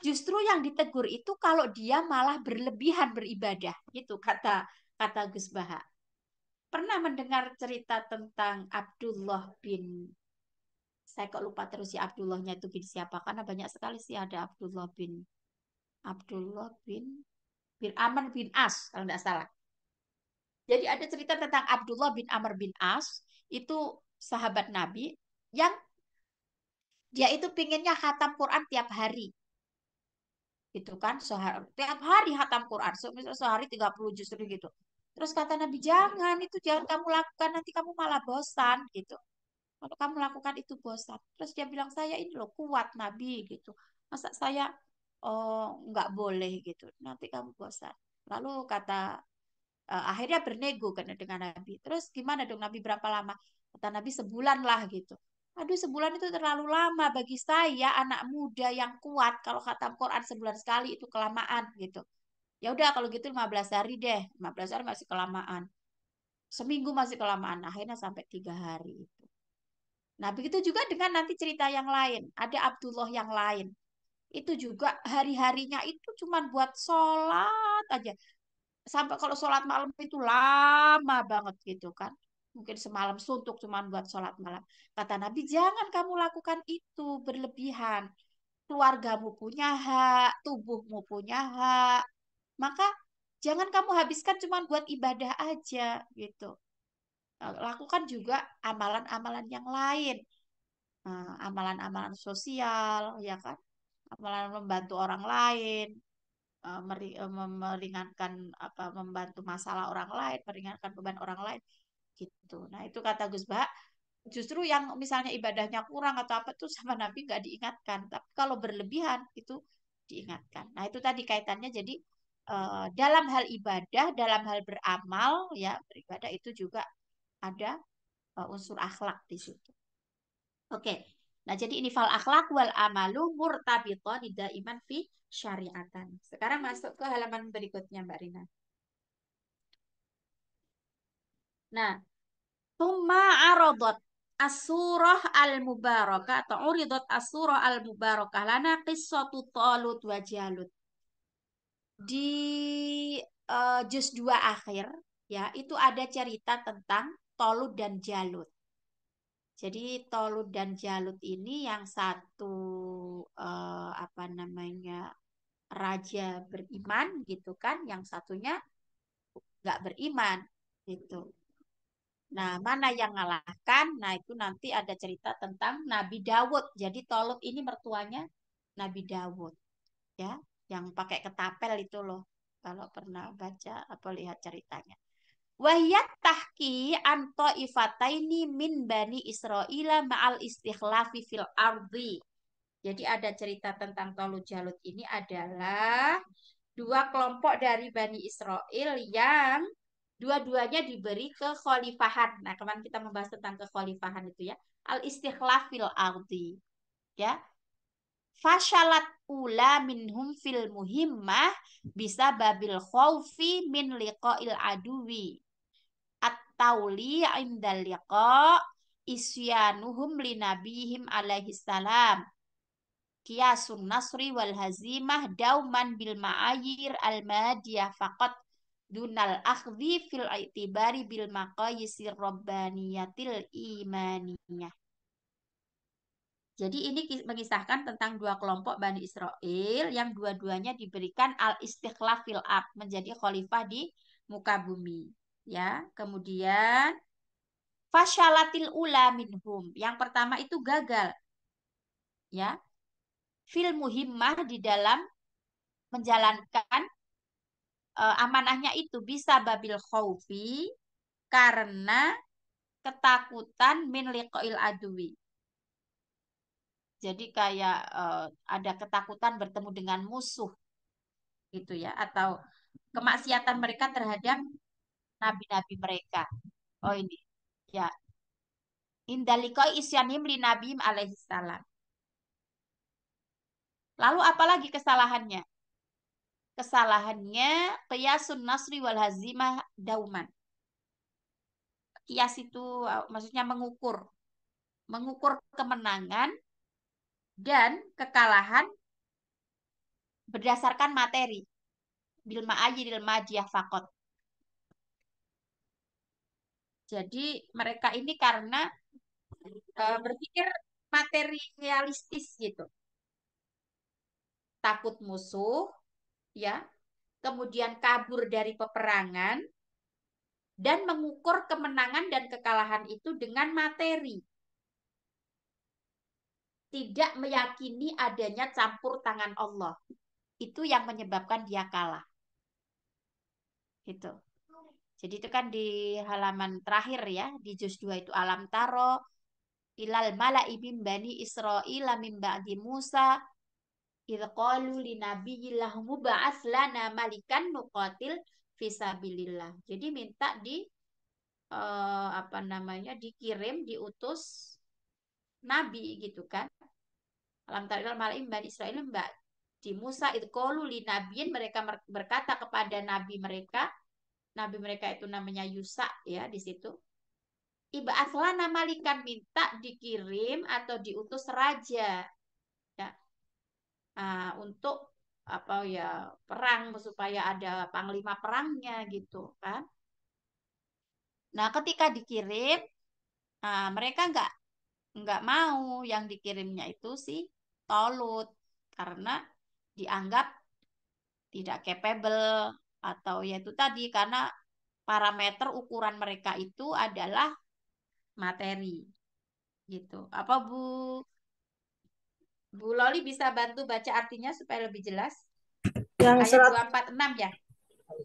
Justru yang ditegur itu kalau dia malah berlebihan beribadah, gitu kata kata Gus Baha. Pernah mendengar cerita tentang Abdullah bin saya kok lupa terus si Abdullahnya itu bin siapa karena banyak sekali sih ada Abdullah bin Abdullah bin bin Amr bin As kalau tidak salah. Jadi ada cerita tentang Abdullah bin Amr bin As itu sahabat Nabi yang dia itu pinginnya khatam Quran tiap hari gitu kan sehari tiap hari hatam Quran so, misalnya sehari 30 juz gitu Terus kata Nabi, jangan, itu jangan kamu lakukan, nanti kamu malah bosan gitu. Kalau kamu lakukan itu bosan. Terus dia bilang, saya ini loh kuat Nabi gitu. Masa saya oh, nggak boleh gitu, nanti kamu bosan. Lalu kata, uh, akhirnya bernego kan dengan Nabi. Terus gimana dong Nabi berapa lama? Kata Nabi sebulan lah gitu. Aduh sebulan itu terlalu lama bagi saya anak muda yang kuat. Kalau kata Quran sebulan sekali itu kelamaan gitu ya udah kalau gitu 15 hari deh 15 hari masih kelamaan seminggu masih kelamaan akhirnya sampai tiga hari itu nah begitu juga dengan nanti cerita yang lain ada Abdullah yang lain itu juga hari-harinya itu cuma buat sholat aja sampai kalau sholat malam itu lama banget gitu kan mungkin semalam suntuk cuma buat sholat malam kata Nabi jangan kamu lakukan itu berlebihan keluargamu punya hak tubuhmu punya hak maka jangan kamu habiskan cuma buat ibadah aja gitu. Nah, lakukan juga amalan-amalan yang lain, nah, amalan-amalan sosial, ya kan, amalan membantu orang lain, eh, eh, meringankan apa, membantu masalah orang lain, meringankan beban orang lain, gitu. Nah itu kata Gus Bah, justru yang misalnya ibadahnya kurang atau apa tuh sama Nabi nggak diingatkan, tapi kalau berlebihan itu diingatkan. Nah itu tadi kaitannya jadi Eh, dalam hal ibadah, dalam hal beramal, ya beribadah itu juga ada eh, unsur akhlak di situ. Oke, nah jadi ini fal akhlak wal amalu murtabito tidak iman fi syariatan. Sekarang masuk ke halaman berikutnya, Mbak Rina. Nah, Tumma arodot asurah al-mubarakah atau uridot asurah al-mubarakah lana qissatu talut wa jalut di uh, juz 2 akhir ya itu ada cerita tentang Tolud dan Jalut. Jadi Tolud dan Jalut ini yang satu uh, apa namanya raja beriman gitu kan, yang satunya nggak beriman gitu. Nah mana yang ngalahkan? Nah itu nanti ada cerita tentang Nabi Dawud. Jadi Tolud ini mertuanya Nabi Dawud, ya yang pakai ketapel itu loh kalau pernah baca atau lihat ceritanya. wahyat tahki anto ini min bani Israel ma'al istikhlafi fil ardi. Jadi ada cerita tentang Tolu Jalut ini adalah dua kelompok dari Bani Israel yang dua-duanya diberi kekhalifahan. Nah, kemarin kita membahas tentang kekhalifahan itu ya. Al istikhlafil ardi. Ya, fashalat ula minhum fil muhimmah bisa babil khawfi min liqa'il aduwi at-tauli indal liqa isyanuhum nabihim alaihi salam kiasun nasri wal hazimah dauman bil ma'ayir al madiyah faqat dunal akhdhi fil i'tibari bil maqayisir rabbaniyatil imaniyah jadi ini mengisahkan tentang dua kelompok Bani Israel yang dua-duanya diberikan al-istikhlaf fil ard menjadi khalifah di muka bumi. Ya, kemudian fasyalatil ula minhum. Yang pertama itu gagal. Ya. Fil muhimmah di dalam menjalankan e, amanahnya itu bisa babil khaufi karena ketakutan min liqail adui jadi kayak uh, ada ketakutan bertemu dengan musuh gitu ya atau kemaksiatan mereka terhadap nabi-nabi mereka. Oh ini ya. Indaliko isyanim li nabim alaihi salam. Lalu apalagi kesalahannya? Kesalahannya kiasun nasri wal hazimah dauman. Kias itu eh, maksudnya mengukur mengukur kemenangan dan kekalahan berdasarkan materi. Bilma aji dilmajiyah fakot. Jadi mereka ini karena uh, berpikir materialistis gitu. Takut musuh, ya. Kemudian kabur dari peperangan dan mengukur kemenangan dan kekalahan itu dengan materi tidak meyakini adanya campur tangan Allah. Itu yang menyebabkan dia kalah. Gitu. Jadi itu kan di halaman terakhir ya, di juz 2 itu alam taro ilal mala'i min bani Israil amim ba'di Musa idqalu linabiyyillah mub'ats lana malikan nuqatil fisabilillah. Jadi minta di eh, apa namanya dikirim diutus nabi gitu kan alam tarikal malim bani Israel mbak di Musa itu koluli nabiin mereka berkata kepada nabi mereka nabi mereka itu namanya Yusa ya di situ nama malikan minta dikirim atau diutus raja ya nah, untuk apa ya perang supaya ada panglima perangnya gitu kan nah ketika dikirim nah, mereka nggak nggak mau yang dikirimnya itu si Tolut karena dianggap tidak capable atau yaitu tadi karena parameter ukuran mereka itu adalah materi gitu. Apa Bu Bu Loli bisa bantu baca artinya supaya lebih jelas? Yang Ayat 246 ya.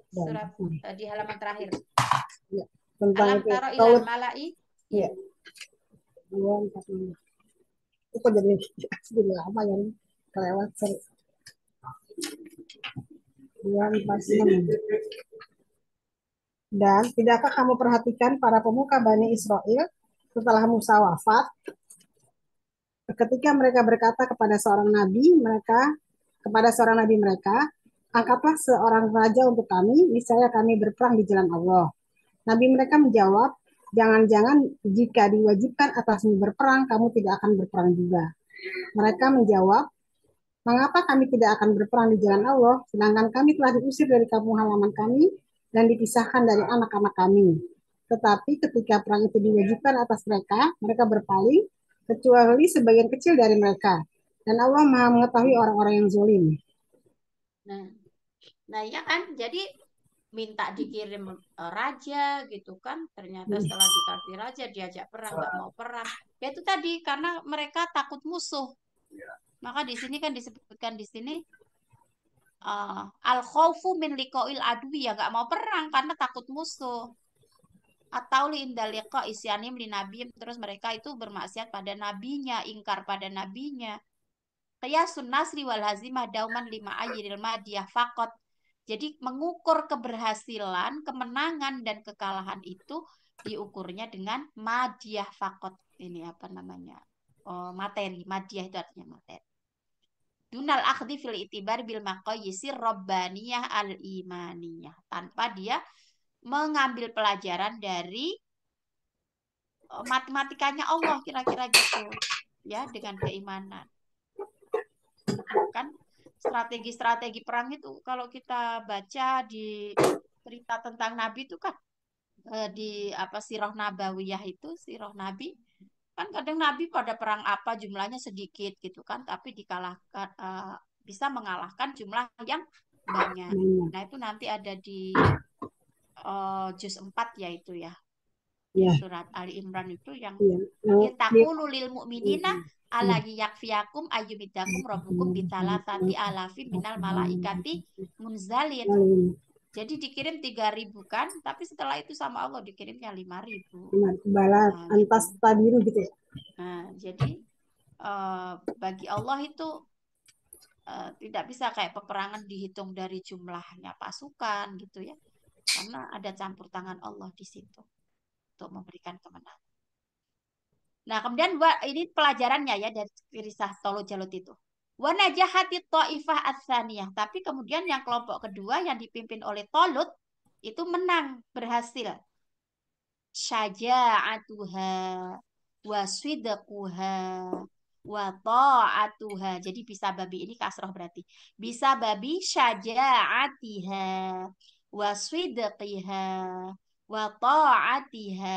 Surat eh, di halaman terakhir. Ya, tentang Alam taro ilal malai. Iya dua empat itu kok jadi <laughs> jadi lama ya kelewat ser dua empat dan tidakkah kamu perhatikan para pemuka Bani Israel setelah Musa wafat ketika mereka berkata kepada seorang nabi mereka kepada seorang nabi mereka angkatlah seorang raja untuk kami misalnya kami berperang di jalan Allah Nabi mereka menjawab jangan-jangan jika diwajibkan atasmu berperang, kamu tidak akan berperang juga. Mereka menjawab, mengapa kami tidak akan berperang di jalan Allah, sedangkan kami telah diusir dari kampung halaman kami dan dipisahkan dari anak-anak kami. Tetapi ketika perang itu diwajibkan atas mereka, mereka berpaling, kecuali sebagian kecil dari mereka. Dan Allah maha mengetahui orang-orang yang zulim. Nah, nah ya kan, jadi minta dikirim e, raja gitu kan ternyata hmm. setelah dikasih raja diajak perang nggak mau perang ya itu tadi karena mereka takut musuh iya. maka di sini kan disebutkan di sini uh, e, al khawfu min liqa'il adwi ya nggak mau perang karena takut musuh atau lindalika isyanim li nabi terus mereka itu bermaksiat pada nabinya ingkar pada nabinya Qiyasun nasri wal hazimah dauman lima ayiril madiyah fakot jadi mengukur keberhasilan, kemenangan dan kekalahan itu diukurnya dengan madiah fakot ini apa namanya oh, materi madiah itu artinya materi dunal akhdi fil itibar bil maqayisi rabbaniyah al imaniyah tanpa dia mengambil pelajaran dari oh, matematikanya Allah kira-kira gitu ya dengan keimanan kan strategi-strategi perang itu kalau kita baca di cerita tentang Nabi itu kan eh, di apa sirah nabawiyah itu sirah Nabi kan kadang Nabi pada perang apa jumlahnya sedikit gitu kan tapi dikalahkan eh, bisa mengalahkan jumlah yang banyak. Hmm. Nah itu nanti ada di uh, juz 4 yaitu ya. ya. Surat Ali Imran itu yang ya. takulu iya. lil alagi yakfiyakum ayumidakum robukum bitala tati alafi minal malaikati munzalin. Jadi dikirim ribu kan, tapi setelah itu sama Allah dikirimnya 5000. ribu. balas nah, antas tadiru gitu, gitu ya. Nah, jadi uh, bagi Allah itu eh, tidak bisa kayak peperangan dihitung dari jumlahnya pasukan gitu ya. Karena ada campur tangan Allah di situ untuk memberikan kemenangan. Nah, kemudian ini pelajarannya ya dari kisah Tolo Jalut itu. Wanajahati ta'ifah atsaniyah. Tapi kemudian yang kelompok kedua yang dipimpin oleh Tolut itu menang, berhasil. Syaja'atuha wa sidquha wa ta'atuha. Jadi bisa babi ini kasroh berarti. Bisa babi syaja'atiha wa sidqiha wa ta'atiha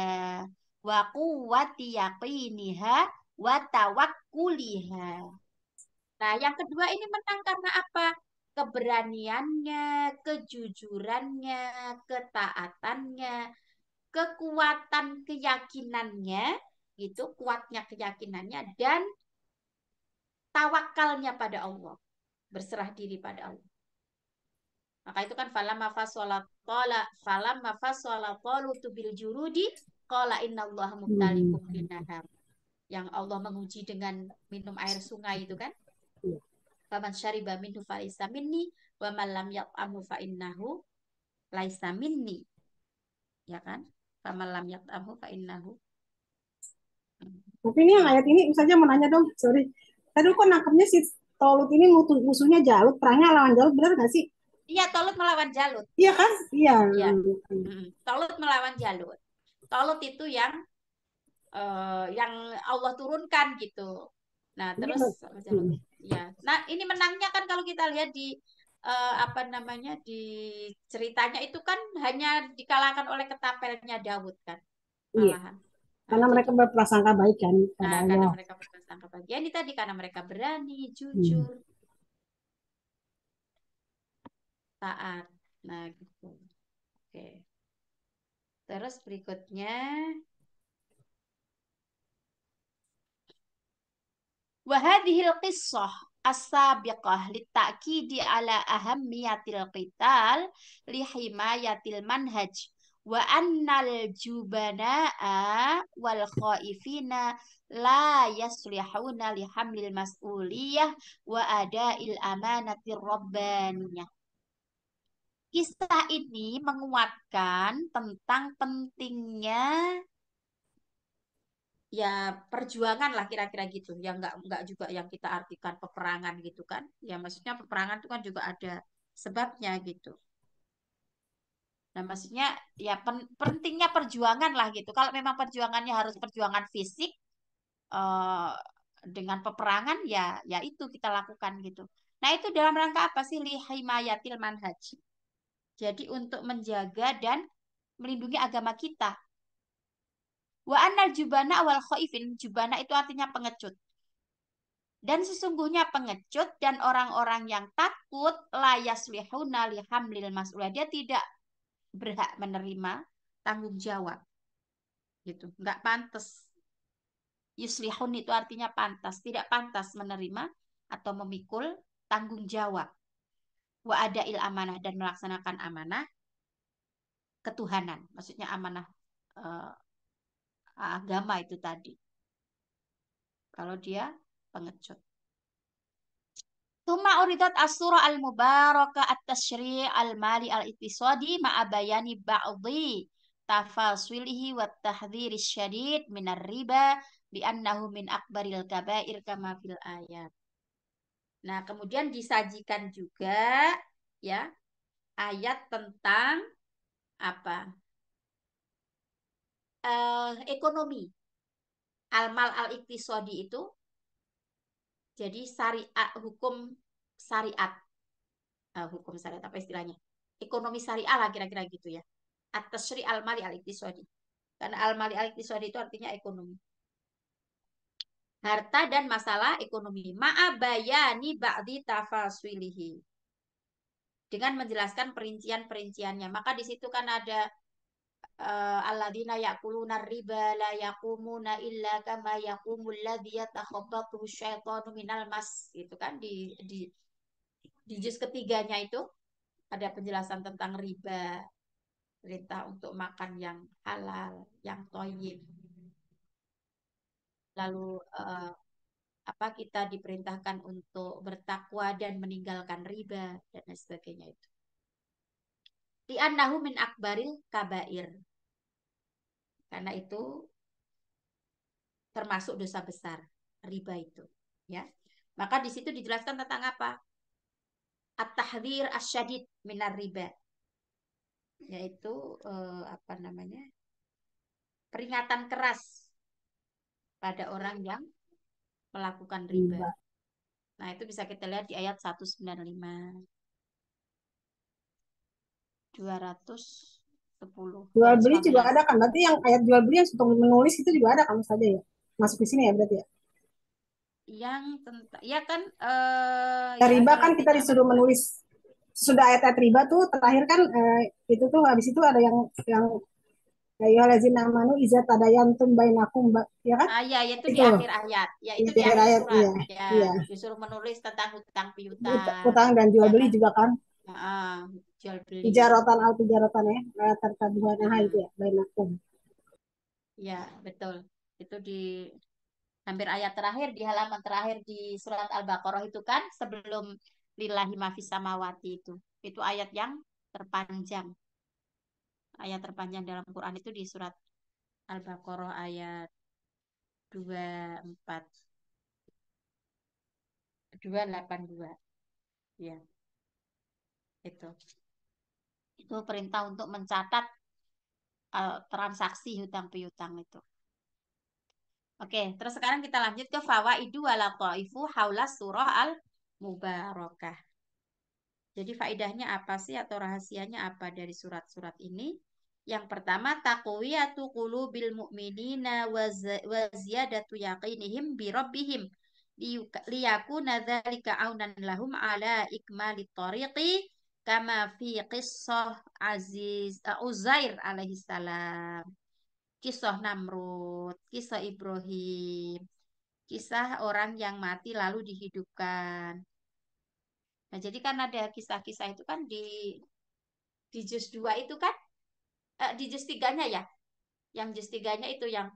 wa quwwati yaqiniha wa tawakkuliha. Nah, yang kedua ini menang karena apa? Keberaniannya, kejujurannya, ketaatannya, kekuatan keyakinannya, gitu, kuatnya keyakinannya dan tawakalnya pada Allah, berserah diri pada Allah. Maka itu kan falamma fasolatola falamma fasolatalu tubil jurudi Qala innallaha mubtalikum binahar. Yang Allah menguji dengan minum air sungai itu kan? Iya. Faman syariba minhu fa minni wa man lam yat'amhu fa innahu laisa minni. Ya kan? Faman lam yat'amhu fa innahu. Tapi ini yang ayat ini misalnya mau nanya dong, sorry. Tadi kok nangkepnya si Tolut ini musuhnya Jalut, perangnya lawan Jalut benar nggak sih? Iya, Tolut melawan Jalut. Iya kan? Iya. Ya. Tolut melawan Jalut tolot itu yang uh, yang Allah turunkan gitu. Nah, terus ya. Nah, ini menangnya kan kalau kita lihat di uh, apa namanya di ceritanya itu kan hanya dikalahkan oleh ketapelnya Daud kan. Iya. Malahan. Iya. Karena mereka berprasangka baik kan nah, karena mereka berprasangka baik. Ya, ini tadi karena mereka berani, jujur, hmm. taat. Nah, gitu. Oke. Okay. Terus berikutnya Wahadihil qissah as-sabiqah litakidi ala ahammiyatil qital lihimayatil manhaj wa annal jubanaa wal khaifina la yaslihuna lihamlil mas'uliyah wa ada'il amanatir rabbaniyah kisah ini menguatkan tentang pentingnya ya perjuangan lah kira-kira gitu ya nggak nggak juga yang kita artikan peperangan gitu kan ya maksudnya peperangan itu kan juga ada sebabnya gitu nah maksudnya ya pen, pentingnya perjuangan lah gitu kalau memang perjuangannya harus perjuangan fisik uh, dengan peperangan ya ya itu kita lakukan gitu nah itu dalam rangka apa sih lihimayatil manhaj jadi untuk menjaga dan melindungi agama kita. Wa annal jubana wal khaifin, jubana itu artinya pengecut. Dan sesungguhnya pengecut dan orang-orang yang takut layaslihuna lihamlil mas'ulah. Dia tidak berhak menerima tanggung jawab. Gitu, nggak pantas. Yuslihun itu artinya pantas, tidak pantas menerima atau memikul tanggung jawab wa ada il amanah dan melaksanakan amanah ketuhanan, maksudnya amanah eh, agama itu tadi. Kalau dia pengecut. Tuma uridat asura al-mubarakah at-tashri' al-mali al-iqtisadi ma'abayani ba'dhi tafaswilihi wa tahdhiri syadid minar riba bi li'annahu min akbaril kabair kama fil ayat. Nah, kemudian disajikan juga ya ayat tentang apa? Uh, ekonomi. Al-mal al-iktisodi itu jadi syariat hukum syariat. Uh, hukum syariat apa istilahnya? Ekonomi syariah lah kira-kira gitu ya. atas syri al-mali al-iktisodi. Karena al-mali al-iktisodi itu artinya ekonomi harta dan masalah ekonomi. Ma'abayani ba'di tafaswilihi. Dengan menjelaskan perincian-perinciannya. Maka di situ kan ada uh, alladzina yakuluna riba la yakumuna illa kama yakumul ladzi yatakhabbathu minal mas. Itu kan di di di juz ketiganya itu ada penjelasan tentang riba, perintah untuk makan yang halal, yang toyib lalu uh, apa kita diperintahkan untuk bertakwa dan meninggalkan riba dan lain sebagainya itu. Di annahu min akbaril kabair. Karena itu termasuk dosa besar riba itu, ya. Maka di situ dijelaskan tentang apa? At-tahdzir asyadid minar riba. Yaitu uh, apa namanya? peringatan keras pada orang yang melakukan iya. riba. Nah, itu bisa kita lihat di ayat 195. 210. Jual beli juga ya. ada kan? Berarti yang ayat jual beli yang untuk menulis itu juga ada kan saja ya? Masuk di sini ya berarti ya? Yang tentang, ya kan? Eh, ya, riba kan kita disuruh menulis. Sudah ayat-ayat riba tuh terakhir kan eh, itu tuh habis itu ada yang yang Ayyuhallazina amanu iza tadayantum bainakum ya kan? Ah, iya, ya, itu, itu di gitu akhir ayat. Ya, itu di, di akhir ayat. Surat. Iya, ya, iya. Disuruh menulis tentang hutang piutang. Hutang dan jual beli iya juga kan? kan? Ah, jual beli. Ijarotan al tijarotan ya, latar eh, eh, tabungan hmm. Nah, itu ya, bainakum. Ya, betul. Itu di hampir ayat terakhir di halaman terakhir di surat Al-Baqarah itu kan sebelum lillahi mafis samawati itu. Itu ayat yang terpanjang ayat terpanjang dalam Quran itu di surat Al-Baqarah ayat 24 282 ya itu itu perintah untuk mencatat uh, transaksi hutang piutang itu oke terus sekarang kita lanjut ke fawaidu Ta'ifu haula surah al mubarakah jadi faedahnya apa sih atau rahasianya apa dari surat-surat ini? Yang pertama taqwiyatu qulubil mu'minina wa ziyadatu yaqinihim bi rabbihim liyakuna dzalika aunan lahum ala ikmalit tariqi kama fi qissah Aziz eh, Uzair alaihi salam. Kisah Namrud, kisah Ibrahim, kisah orang yang mati lalu dihidupkan Nah, jadi kan ada kisah-kisah itu kan di di juz 2 itu kan eh, di juz 3-nya ya. Yang juz 3-nya itu yang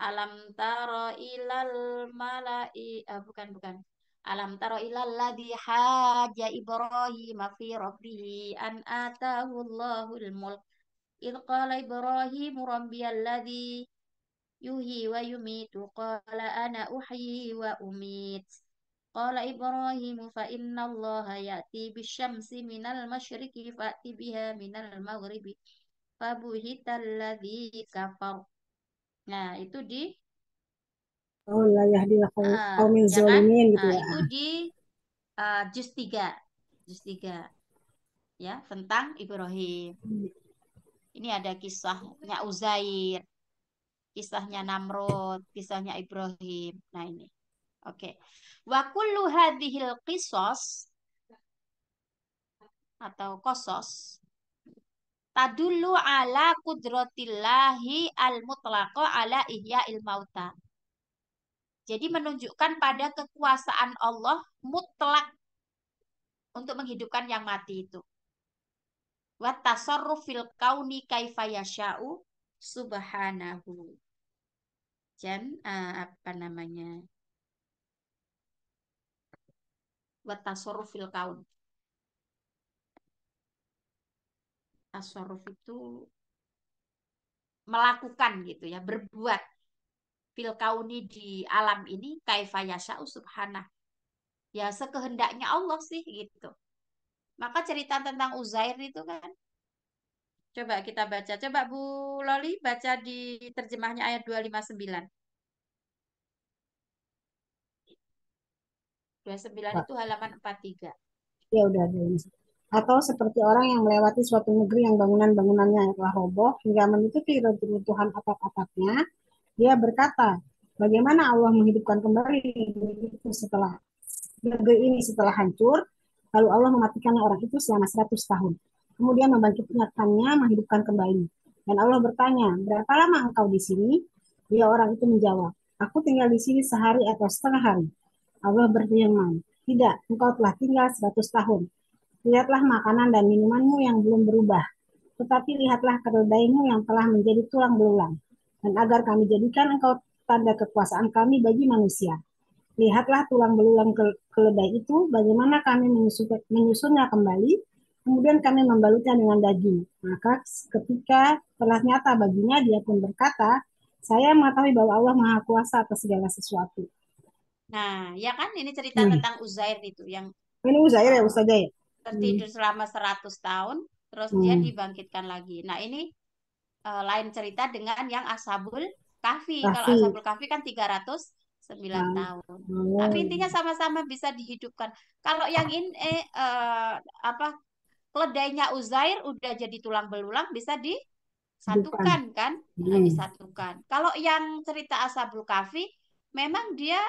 alam taro ilal malai eh, bukan bukan. Alam taro ilal ladhi haja Ibrahim fi rabbih an atahu Allahul mulk. Ibrahim rabbiyal ladhi yuhi wa yumitu qala ana uhyi wa umitu. Qala Ibrahim fa inna Allah ya'ti bisyamsi minal masyriqi fa'ti biha minal maghribi ladzi kafar. Nah, itu di Oh la yahdil qaumin ah, ya kan? zalimin gitu ah, ya. Itu di uh, juz 3. Juz 3. Ya, tentang Ibrahim. Ini ada kisahnya Uzair, kisahnya Namrud, kisahnya Ibrahim. Nah, ini. Oke. Wa kullu hadhil qisas atau kosos tadullu ala kudratillahi al-mutlaqa ala il mauta. Jadi menunjukkan pada kekuasaan Allah mutlak untuk menghidupkan yang mati itu. Wa tasarruf fil kauni kaifa yasha'u subhanahu. Dan uh, eh, apa namanya? wa tasarrufil kaun. Tasarruf itu melakukan gitu ya, berbuat fil kauni di alam ini kaifayasha subhanah. Ya sekehendaknya Allah sih gitu. Maka cerita tentang Uzair itu kan Coba kita baca. Coba Bu Loli baca di terjemahnya ayat 259. 29 sembilan itu halaman 43. Ya udah ada Atau seperti orang yang melewati suatu negeri yang bangunan-bangunannya telah roboh hingga menutupi reruntuhan atap-atapnya, dia berkata, bagaimana Allah menghidupkan kembali itu setelah negeri ini setelah hancur, lalu Allah mematikan orang itu selama 100 tahun. Kemudian membangkitkannya, menghidupkan kembali. Dan Allah bertanya, berapa lama engkau di sini? Dia orang itu menjawab, aku tinggal di sini sehari atau setengah hari. Allah berfirman, tidak, engkau telah tinggal 100 tahun. Lihatlah makanan dan minumanmu yang belum berubah, tetapi lihatlah keledaimu yang telah menjadi tulang belulang, dan agar kami jadikan engkau tanda kekuasaan kami bagi manusia. Lihatlah tulang belulang keledai itu, bagaimana kami menyusunnya kembali, kemudian kami membalutnya dengan daging. Maka ketika telah nyata baginya, dia pun berkata, saya mengetahui bahwa Allah Maha Kuasa atas segala sesuatu. Nah, ya kan ini cerita hmm. tentang Uzair itu yang ini Uzair ya Ustazah ya. Tertidur hmm. selama 100 tahun, terus hmm. dia dibangkitkan lagi. Nah, ini uh, lain cerita dengan yang Ashabul Kahfi. Kalau Ashabul Kahfi kan 300 9 nah, tahun. Hmm. Tapi intinya sama-sama bisa dihidupkan. Kalau yang ini eh, uh, apa keledainya Uzair udah jadi tulang belulang bisa disatukan Bukan. kan? Hmm. Disatukan. Kalau yang cerita asabul kafi memang dia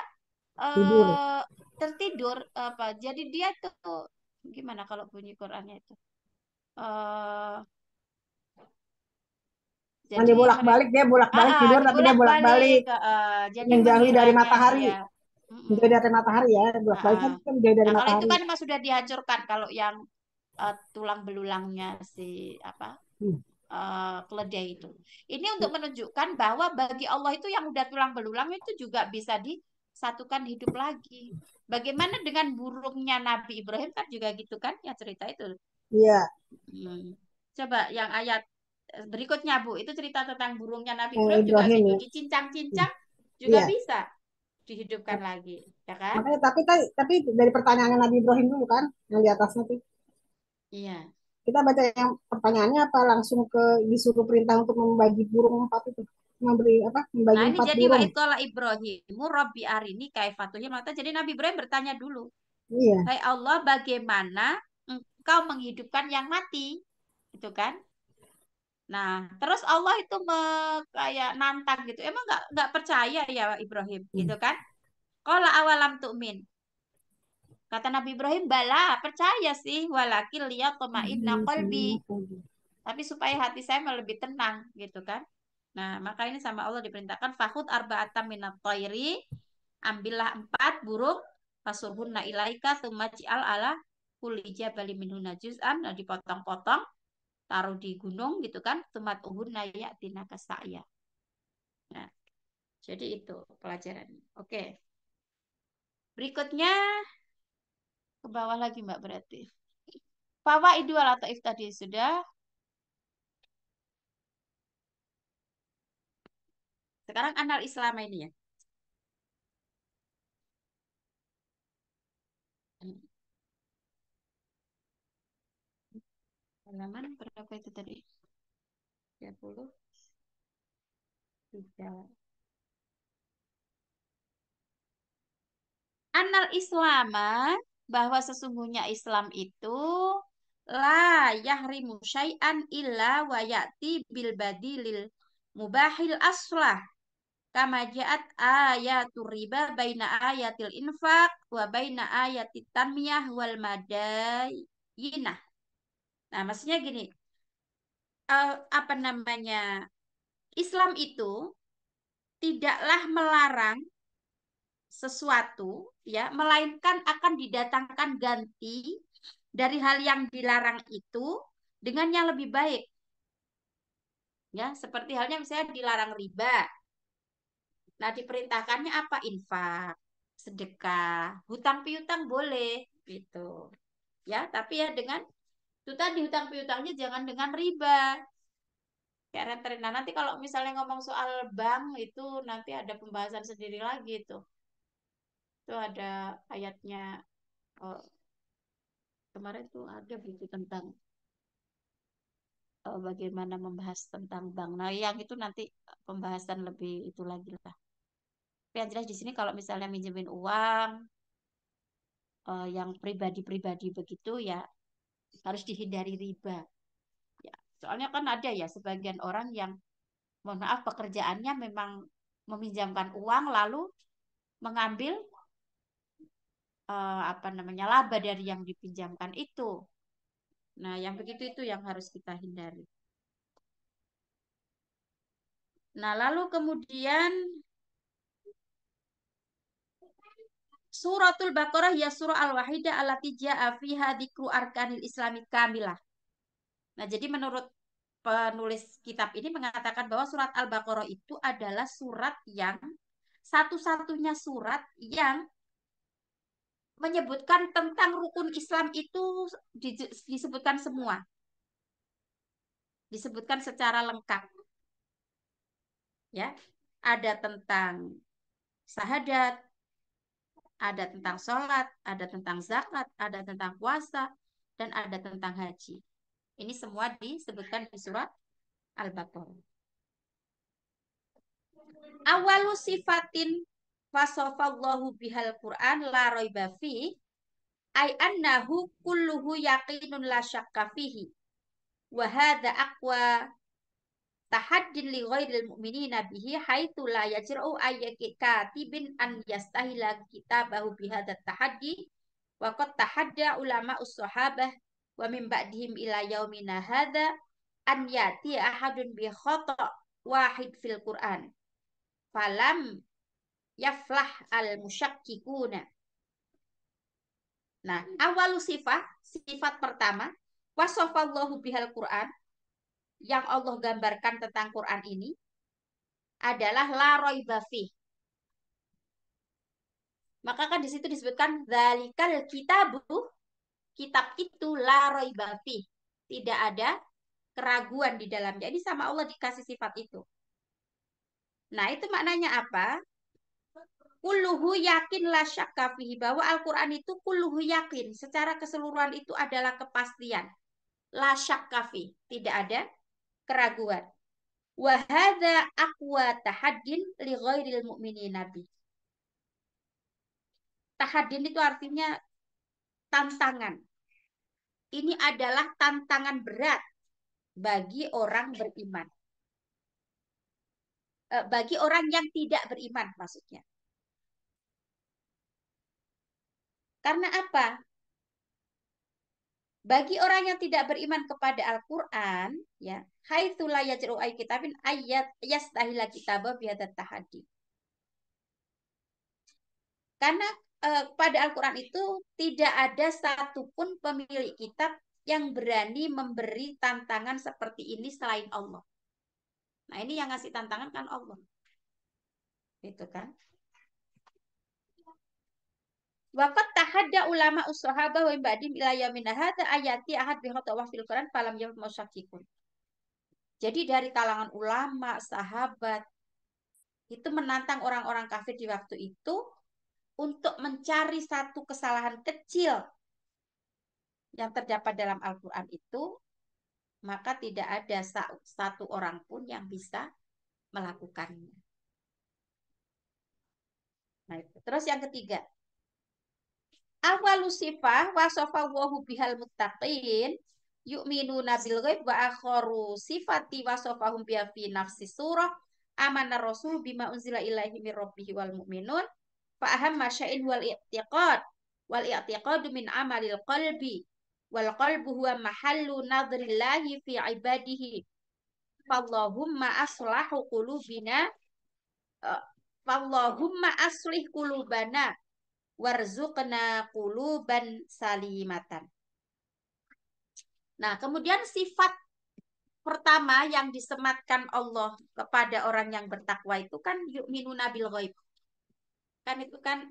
Eh, tertidur apa jadi dia tuh gimana kalau bunyi Qurannya itu uh, jadi dia bolak-balik dia bolak-balik uh, tidur tapi dia bolak-balik uh, dari matahari ya. menjauhi dari matahari ya bolak-balik ah, kan dari nah, matahari kalau itu kan mas sudah dihancurkan kalau yang uh, tulang belulangnya si apa uh, keledai itu. Ini untuk hmm. menunjukkan bahwa bagi Allah itu yang udah tulang belulang itu juga bisa di satukan hidup lagi. Bagaimana dengan burungnya Nabi Ibrahim kan juga gitu kan ya cerita itu. Iya. Hmm. Coba yang ayat berikutnya Bu, itu cerita tentang burungnya Nabi Ibrahim, Ibrahim gitu. Ya. Hmm. juga gitu cincang dicincang-cincang juga ya. bisa dihidupkan ya. lagi, ya kan? Makanya, tapi tapi dari pertanyaan Nabi Ibrahim dulu kan yang di atasnya tuh. Iya. Kita baca yang pertanyaannya apa langsung ke disuruh perintah untuk membagi burung empat itu? memberi apa membagi nah, ini jadi burung. wa itulah Ibrahimu Robbi arini kaifatuhi mata jadi Nabi Ibrahim bertanya dulu iya Hai Allah bagaimana engkau menghidupkan yang mati gitu kan nah terus Allah itu me, kayak nantang gitu emang nggak nggak percaya ya Ibrahim hmm. gitu kan kalau awalam tu'min Kata Nabi Ibrahim, bala percaya sih walakin liya toma'inna iya, qalbi. Iya, iya, Tapi supaya hati saya lebih tenang gitu kan. Nah, maka ini sama Allah diperintahkan Fakut arba'atam minat toiri, ambillah empat burung, fasurhunna ilaika, tumaji'al ala kulija bali minhuna juz'an, nah dipotong-potong, taruh di gunung gitu kan, tumat uhunna ya'tina kasa'ya. Nah, jadi itu pelajarannya. Oke. Berikutnya, ke bawah lagi Mbak berarti. Fawa idul atau tadi sudah, Sekarang anal Islam ini ya. Halaman berapa itu tadi? 30. 3. anal islama eh? bahwa sesungguhnya Islam itu la yahrimu syai'an illa wa ya'ti bil badilil mubahil aslah kama ja'at ayatul riba baina ayatil infak wa baina ayatit tanmiyah wal madayinah. Nah, maksudnya gini. Uh, apa namanya? Islam itu tidaklah melarang sesuatu ya, melainkan akan didatangkan ganti dari hal yang dilarang itu dengan yang lebih baik. Ya, seperti halnya misalnya dilarang riba, Nah, diperintahkannya apa? Infak, sedekah, hutang piutang boleh gitu. Ya, tapi ya dengan itu tadi hutang piutangnya jangan dengan riba. Kayak rentenir. Nah, nanti kalau misalnya ngomong soal bank itu nanti ada pembahasan sendiri lagi tuh. Itu ada ayatnya oh, kemarin tuh ada buku tentang oh, bagaimana membahas tentang bank. Nah, yang itu nanti pembahasan lebih itu lagi lah yang jelas di sini kalau misalnya minjemin uang uh, yang pribadi-pribadi begitu ya harus dihindari riba. Ya, soalnya kan ada ya sebagian orang yang mohon maaf pekerjaannya memang meminjamkan uang lalu mengambil uh, apa namanya laba dari yang dipinjamkan itu. Nah, yang begitu itu yang harus kita hindari. Nah, lalu kemudian Suratul Baqarah ya surah al-wahidah allati ja'a fiha dzikru arkanil islami kamilah. Nah, jadi menurut penulis kitab ini mengatakan bahwa surat Al-Baqarah itu adalah surat yang satu-satunya surat yang menyebutkan tentang rukun Islam itu disebutkan semua. Disebutkan secara lengkap. Ya. Ada tentang sahadat ada tentang sholat, ada tentang zakat, ada tentang puasa, dan ada tentang haji. Ini semua disebutkan di surat Al-Baqarah. Awalu sifatin fasofallahu bihal Qur'an la roiba fi ay annahu kulluhu yaqinun la syakka fihi. Wa hadha aqwa tahaddin li ghairil mu'minina bihi haitsu la yajra'u ayyaki tibin an yastahila kitabahu bihadzat tahaddi wa qad tahadda ulama ushahabah wa min ba'dihim ila yaumina hadha an yati ahadun bi khata wahid fil Qur'an falam yaflah al musyakkikuna Nah, awal sifat, sifat pertama, wasofallahu bihal Qur'an, yang Allah gambarkan tentang Quran ini adalah la roibafi. Maka kan di situ disebutkan dalikal kitabu kitab itu la roibafi. Tidak ada keraguan di dalamnya. Jadi sama Allah dikasih sifat itu. Nah, itu maknanya apa? Kulluhu yakin la syakafihi. Bahwa Al-Quran itu kulluhu yakin. Secara keseluruhan itu adalah kepastian. La syakka Tidak ada keraguan. Wahada akwa tahaddin li ghairil mu'mini nabi. Tahaddin itu artinya tantangan. Ini adalah tantangan berat bagi orang beriman. Eh, bagi orang yang tidak beriman maksudnya. Karena apa? Bagi orang yang tidak beriman kepada Al-Quran, ya, hai tulah ya ay kitabin ayat yastahila kitabah biadat tahadi. Karena eh, pada Al-Quran itu tidak ada satupun pemilik kitab yang berani memberi tantangan seperti ini selain Allah. Nah ini yang ngasih tantangan kan Allah. itu kan. Waqat tahadda ulama ushabah wa ba'dim ila yamin hadza ayati ahad bi khatawah fil Quran falam yamasafikun. Jadi dari kalangan ulama, sahabat itu menantang orang-orang kafir di waktu itu untuk mencari satu kesalahan kecil yang terdapat dalam Al-Qur'an itu maka tidak ada satu orang pun yang bisa melakukannya. Nah, terus yang ketiga, awalu sifah wahu bihal muttaqin yu'minuna nabil ghaib wa akharu sifati wasofahum biha fi nafsi surah amana rasul bima unzila ilaihi min rabbih wal mu'minun fa aham masya'in wal i'tiqad wal i'tiqadu min amalil qalbi wal qalbu huwa mahallu nadrillahi fi ibadihi fallahumma aslahu qulubina eh, fallahumma aslih qulubana warzuqna quluban salimatan. Nah, kemudian sifat pertama yang disematkan Allah kepada orang yang bertakwa itu kan yu'minuna bil ghaib. Kan itu kan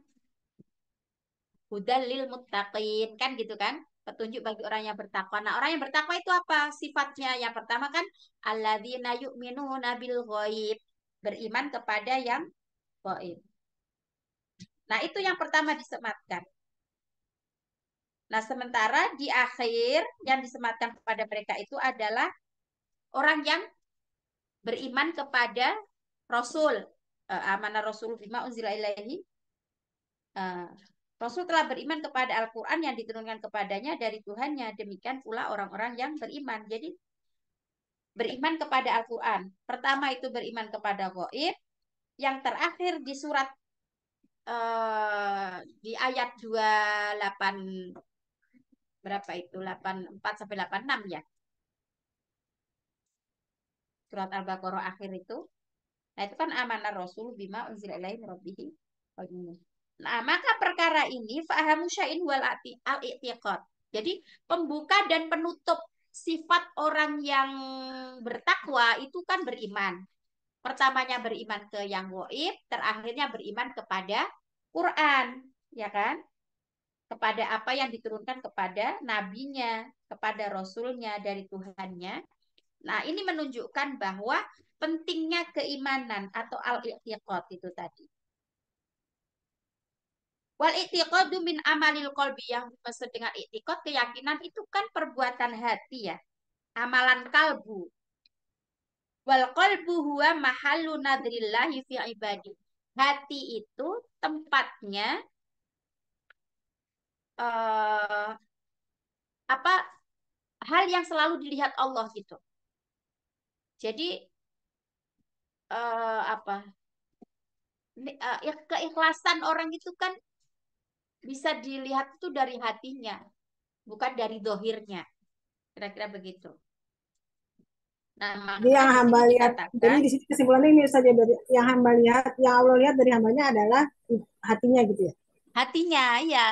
hudalil muttaqin kan gitu kan? Petunjuk bagi orang yang bertakwa. Nah, orang yang bertakwa itu apa sifatnya? Yang pertama kan alladzina yu'minuna bil ghaib, beriman kepada yang ghaib. Nah, itu yang pertama disematkan. Nah, sementara di akhir yang disematkan kepada mereka itu adalah orang yang beriman kepada Rasul. Uh, amanah Rasul bima unzila Uh, Rasul telah beriman kepada Al-Quran yang diturunkan kepadanya dari Tuhannya. Demikian pula orang-orang yang beriman. Jadi beriman kepada Al-Quran. Pertama itu beriman kepada goib. Yang terakhir di surat Eh, di ayat 28 berapa itu 84 sampai 86 ya. Surat Al-Baqarah akhir itu. Nah, itu kan amanah Rasul bima unzila ilaihi rabbih. Oh, nah, maka perkara ini fahamu syain wal al-i'tiqad. Jadi pembuka dan penutup sifat orang yang bertakwa itu kan beriman pertamanya beriman ke yang goib, terakhirnya beriman kepada Quran, ya kan? Kepada apa yang diturunkan kepada nabinya, kepada rasulnya dari Tuhannya. Nah, ini menunjukkan bahwa pentingnya keimanan atau al-i'tiqad itu tadi. Wal i'tiqadu min amalil qalbi yang dimaksud dengan i'tiqad keyakinan itu kan perbuatan hati ya. Amalan kalbu Wal qalbu huwa mahallu nadrillahi fi ibadi. Hati itu tempatnya uh, apa hal yang selalu dilihat Allah gitu. Jadi uh, apa uh, keikhlasan orang itu kan bisa dilihat itu dari hatinya, bukan dari dohirnya. Kira-kira begitu. Nah, yang hamba lihat. jadi di sini kesimpulannya ini saja dari yang hamba lihat, yang Allah lihat dari hambanya adalah hatinya gitu ya. Hatinya, ya.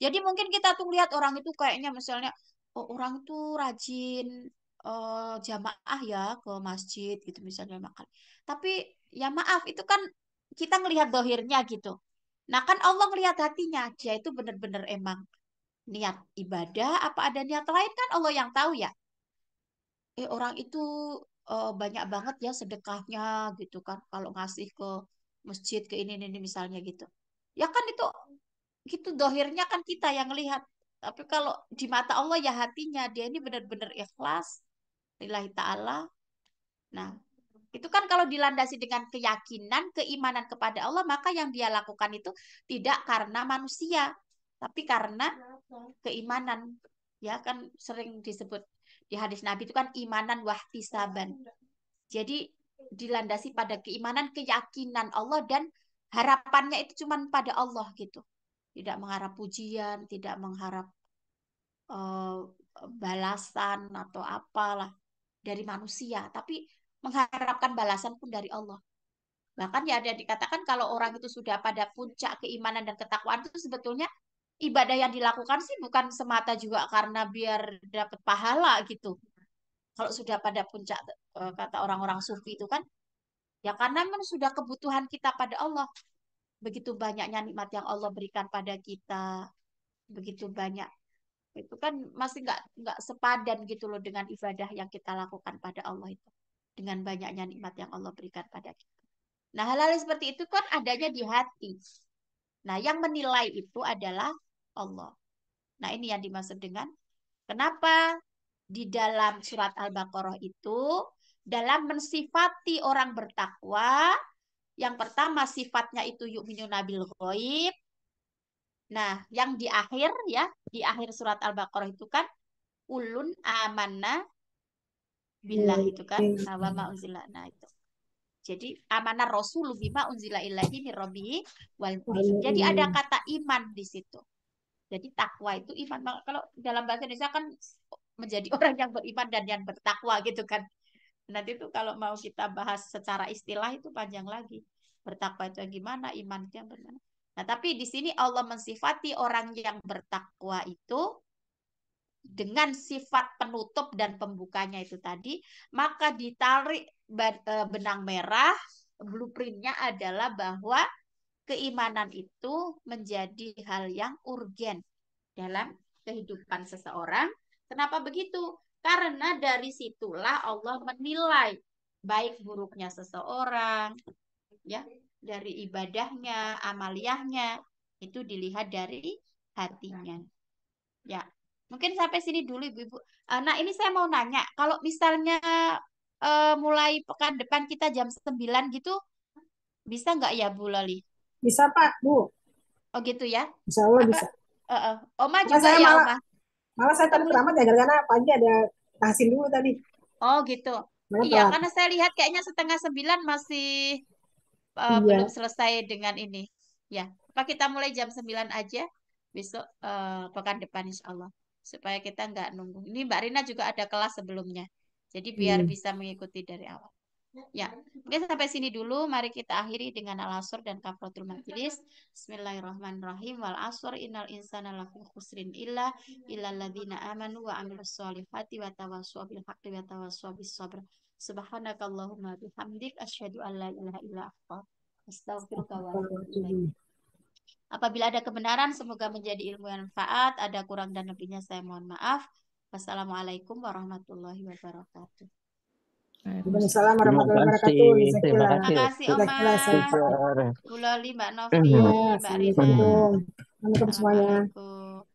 Jadi mungkin kita tuh lihat orang itu kayaknya misalnya oh, orang tuh rajin uh, jamaah ya ke masjid gitu misalnya makan. Tapi ya maaf itu kan kita ngelihat dohirnya gitu. Nah kan Allah ngelihat hatinya, dia itu benar-benar emang niat ibadah apa ada niat lain kan Allah yang tahu ya eh orang itu eh, banyak banget ya sedekahnya gitu kan kalau ngasih ke masjid ke ini ini misalnya gitu ya kan itu gitu dohirnya kan kita yang lihat tapi kalau di mata Allah ya hatinya dia ini benar-benar ikhlas lillahi ta'ala nah itu kan kalau dilandasi dengan keyakinan keimanan kepada Allah maka yang dia lakukan itu tidak karena manusia tapi karena keimanan ya kan sering disebut di hadis Nabi itu kan imanan saban Jadi dilandasi pada keimanan, keyakinan Allah dan harapannya itu cuma pada Allah gitu. Tidak mengharap pujian, tidak mengharap uh, balasan atau apalah dari manusia, tapi mengharapkan balasan pun dari Allah. Bahkan ya ada dikatakan kalau orang itu sudah pada puncak keimanan dan ketakwaan itu sebetulnya ibadah yang dilakukan sih bukan semata juga karena biar dapat pahala gitu. Kalau sudah pada puncak eh, kata orang-orang sufi itu kan ya karena memang sudah kebutuhan kita pada Allah. Begitu banyaknya nikmat yang Allah berikan pada kita. Begitu banyak itu kan masih nggak nggak sepadan gitu loh dengan ibadah yang kita lakukan pada Allah itu dengan banyaknya nikmat yang Allah berikan pada kita. Nah hal-hal seperti itu kan adanya di hati. Nah yang menilai itu adalah Allah. Nah, ini yang dimaksud dengan kenapa di dalam surat Al-Baqarah itu dalam mensifati orang bertakwa, yang pertama sifatnya itu yu'minuna nabil ghaib. Nah, yang di akhir ya, di akhir surat Al-Baqarah itu kan ulun amanna billah iya, itu kan sama iya. nah, maunzila nah itu jadi amanah rasul bima unzila ilahi wal jadi ada kata iman di situ jadi takwa itu iman. Kalau dalam bahasa Indonesia kan menjadi orang yang beriman dan yang bertakwa gitu kan. Nanti itu kalau mau kita bahas secara istilah itu panjang lagi. Bertakwa itu gimana, iman itu yang bagaimana. Nah, tapi di sini Allah mensifati orang yang bertakwa itu dengan sifat penutup dan pembukanya itu tadi, maka ditarik eh, benang merah, blueprintnya adalah bahwa keimanan itu menjadi hal yang urgen dalam kehidupan seseorang. Kenapa begitu? Karena dari situlah Allah menilai baik buruknya seseorang, ya, dari ibadahnya, amaliyahnya, itu dilihat dari hatinya. Ya, mungkin sampai sini dulu ibu-ibu. Eh, nah ini saya mau nanya, kalau misalnya uh, mulai pekan depan kita jam 9 gitu, bisa nggak ya Bu Loli? Bisa Pak, Bu. Oh gitu ya? Insya Allah Apa? bisa. Uh -uh. Oma juga saya ya malah, Oma? Malah saya tadi terlambat ya, karena pagi ada hasil dulu tadi. Oh gitu. Mereka. iya, karena saya lihat kayaknya setengah sembilan masih uh, iya. belum selesai dengan ini. Ya, Pak kita mulai jam sembilan aja besok uh, pekan depan insya Allah. Supaya kita nggak nunggu. Ini Mbak Rina juga ada kelas sebelumnya. Jadi biar hmm. bisa mengikuti dari awal. Ya, mungkin sampai sini dulu. Mari kita akhiri dengan al-asr dan kafaratul majlis. Bismillahirrahmanirrahim. Wal asr innal insana lafi khusrin illa illa ladzina amanu wa amilus solihati wa tawassaw bil haqqi wa tawassaw bis sabr. Subhanakallahumma bihamdik asyhadu an la ilaha illa anta astaghfiruka wa Apabila ada kebenaran, semoga menjadi ilmu yang manfaat. Ada kurang dan lebihnya, saya mohon maaf. Wassalamualaikum warahmatullahi wabarakatuh. Waalaikumsalam warahmatullahi wabarakatuh. Terima kasih Terima kasih Mbak Novi, Mbak Rina. Assalamualaikum semuanya.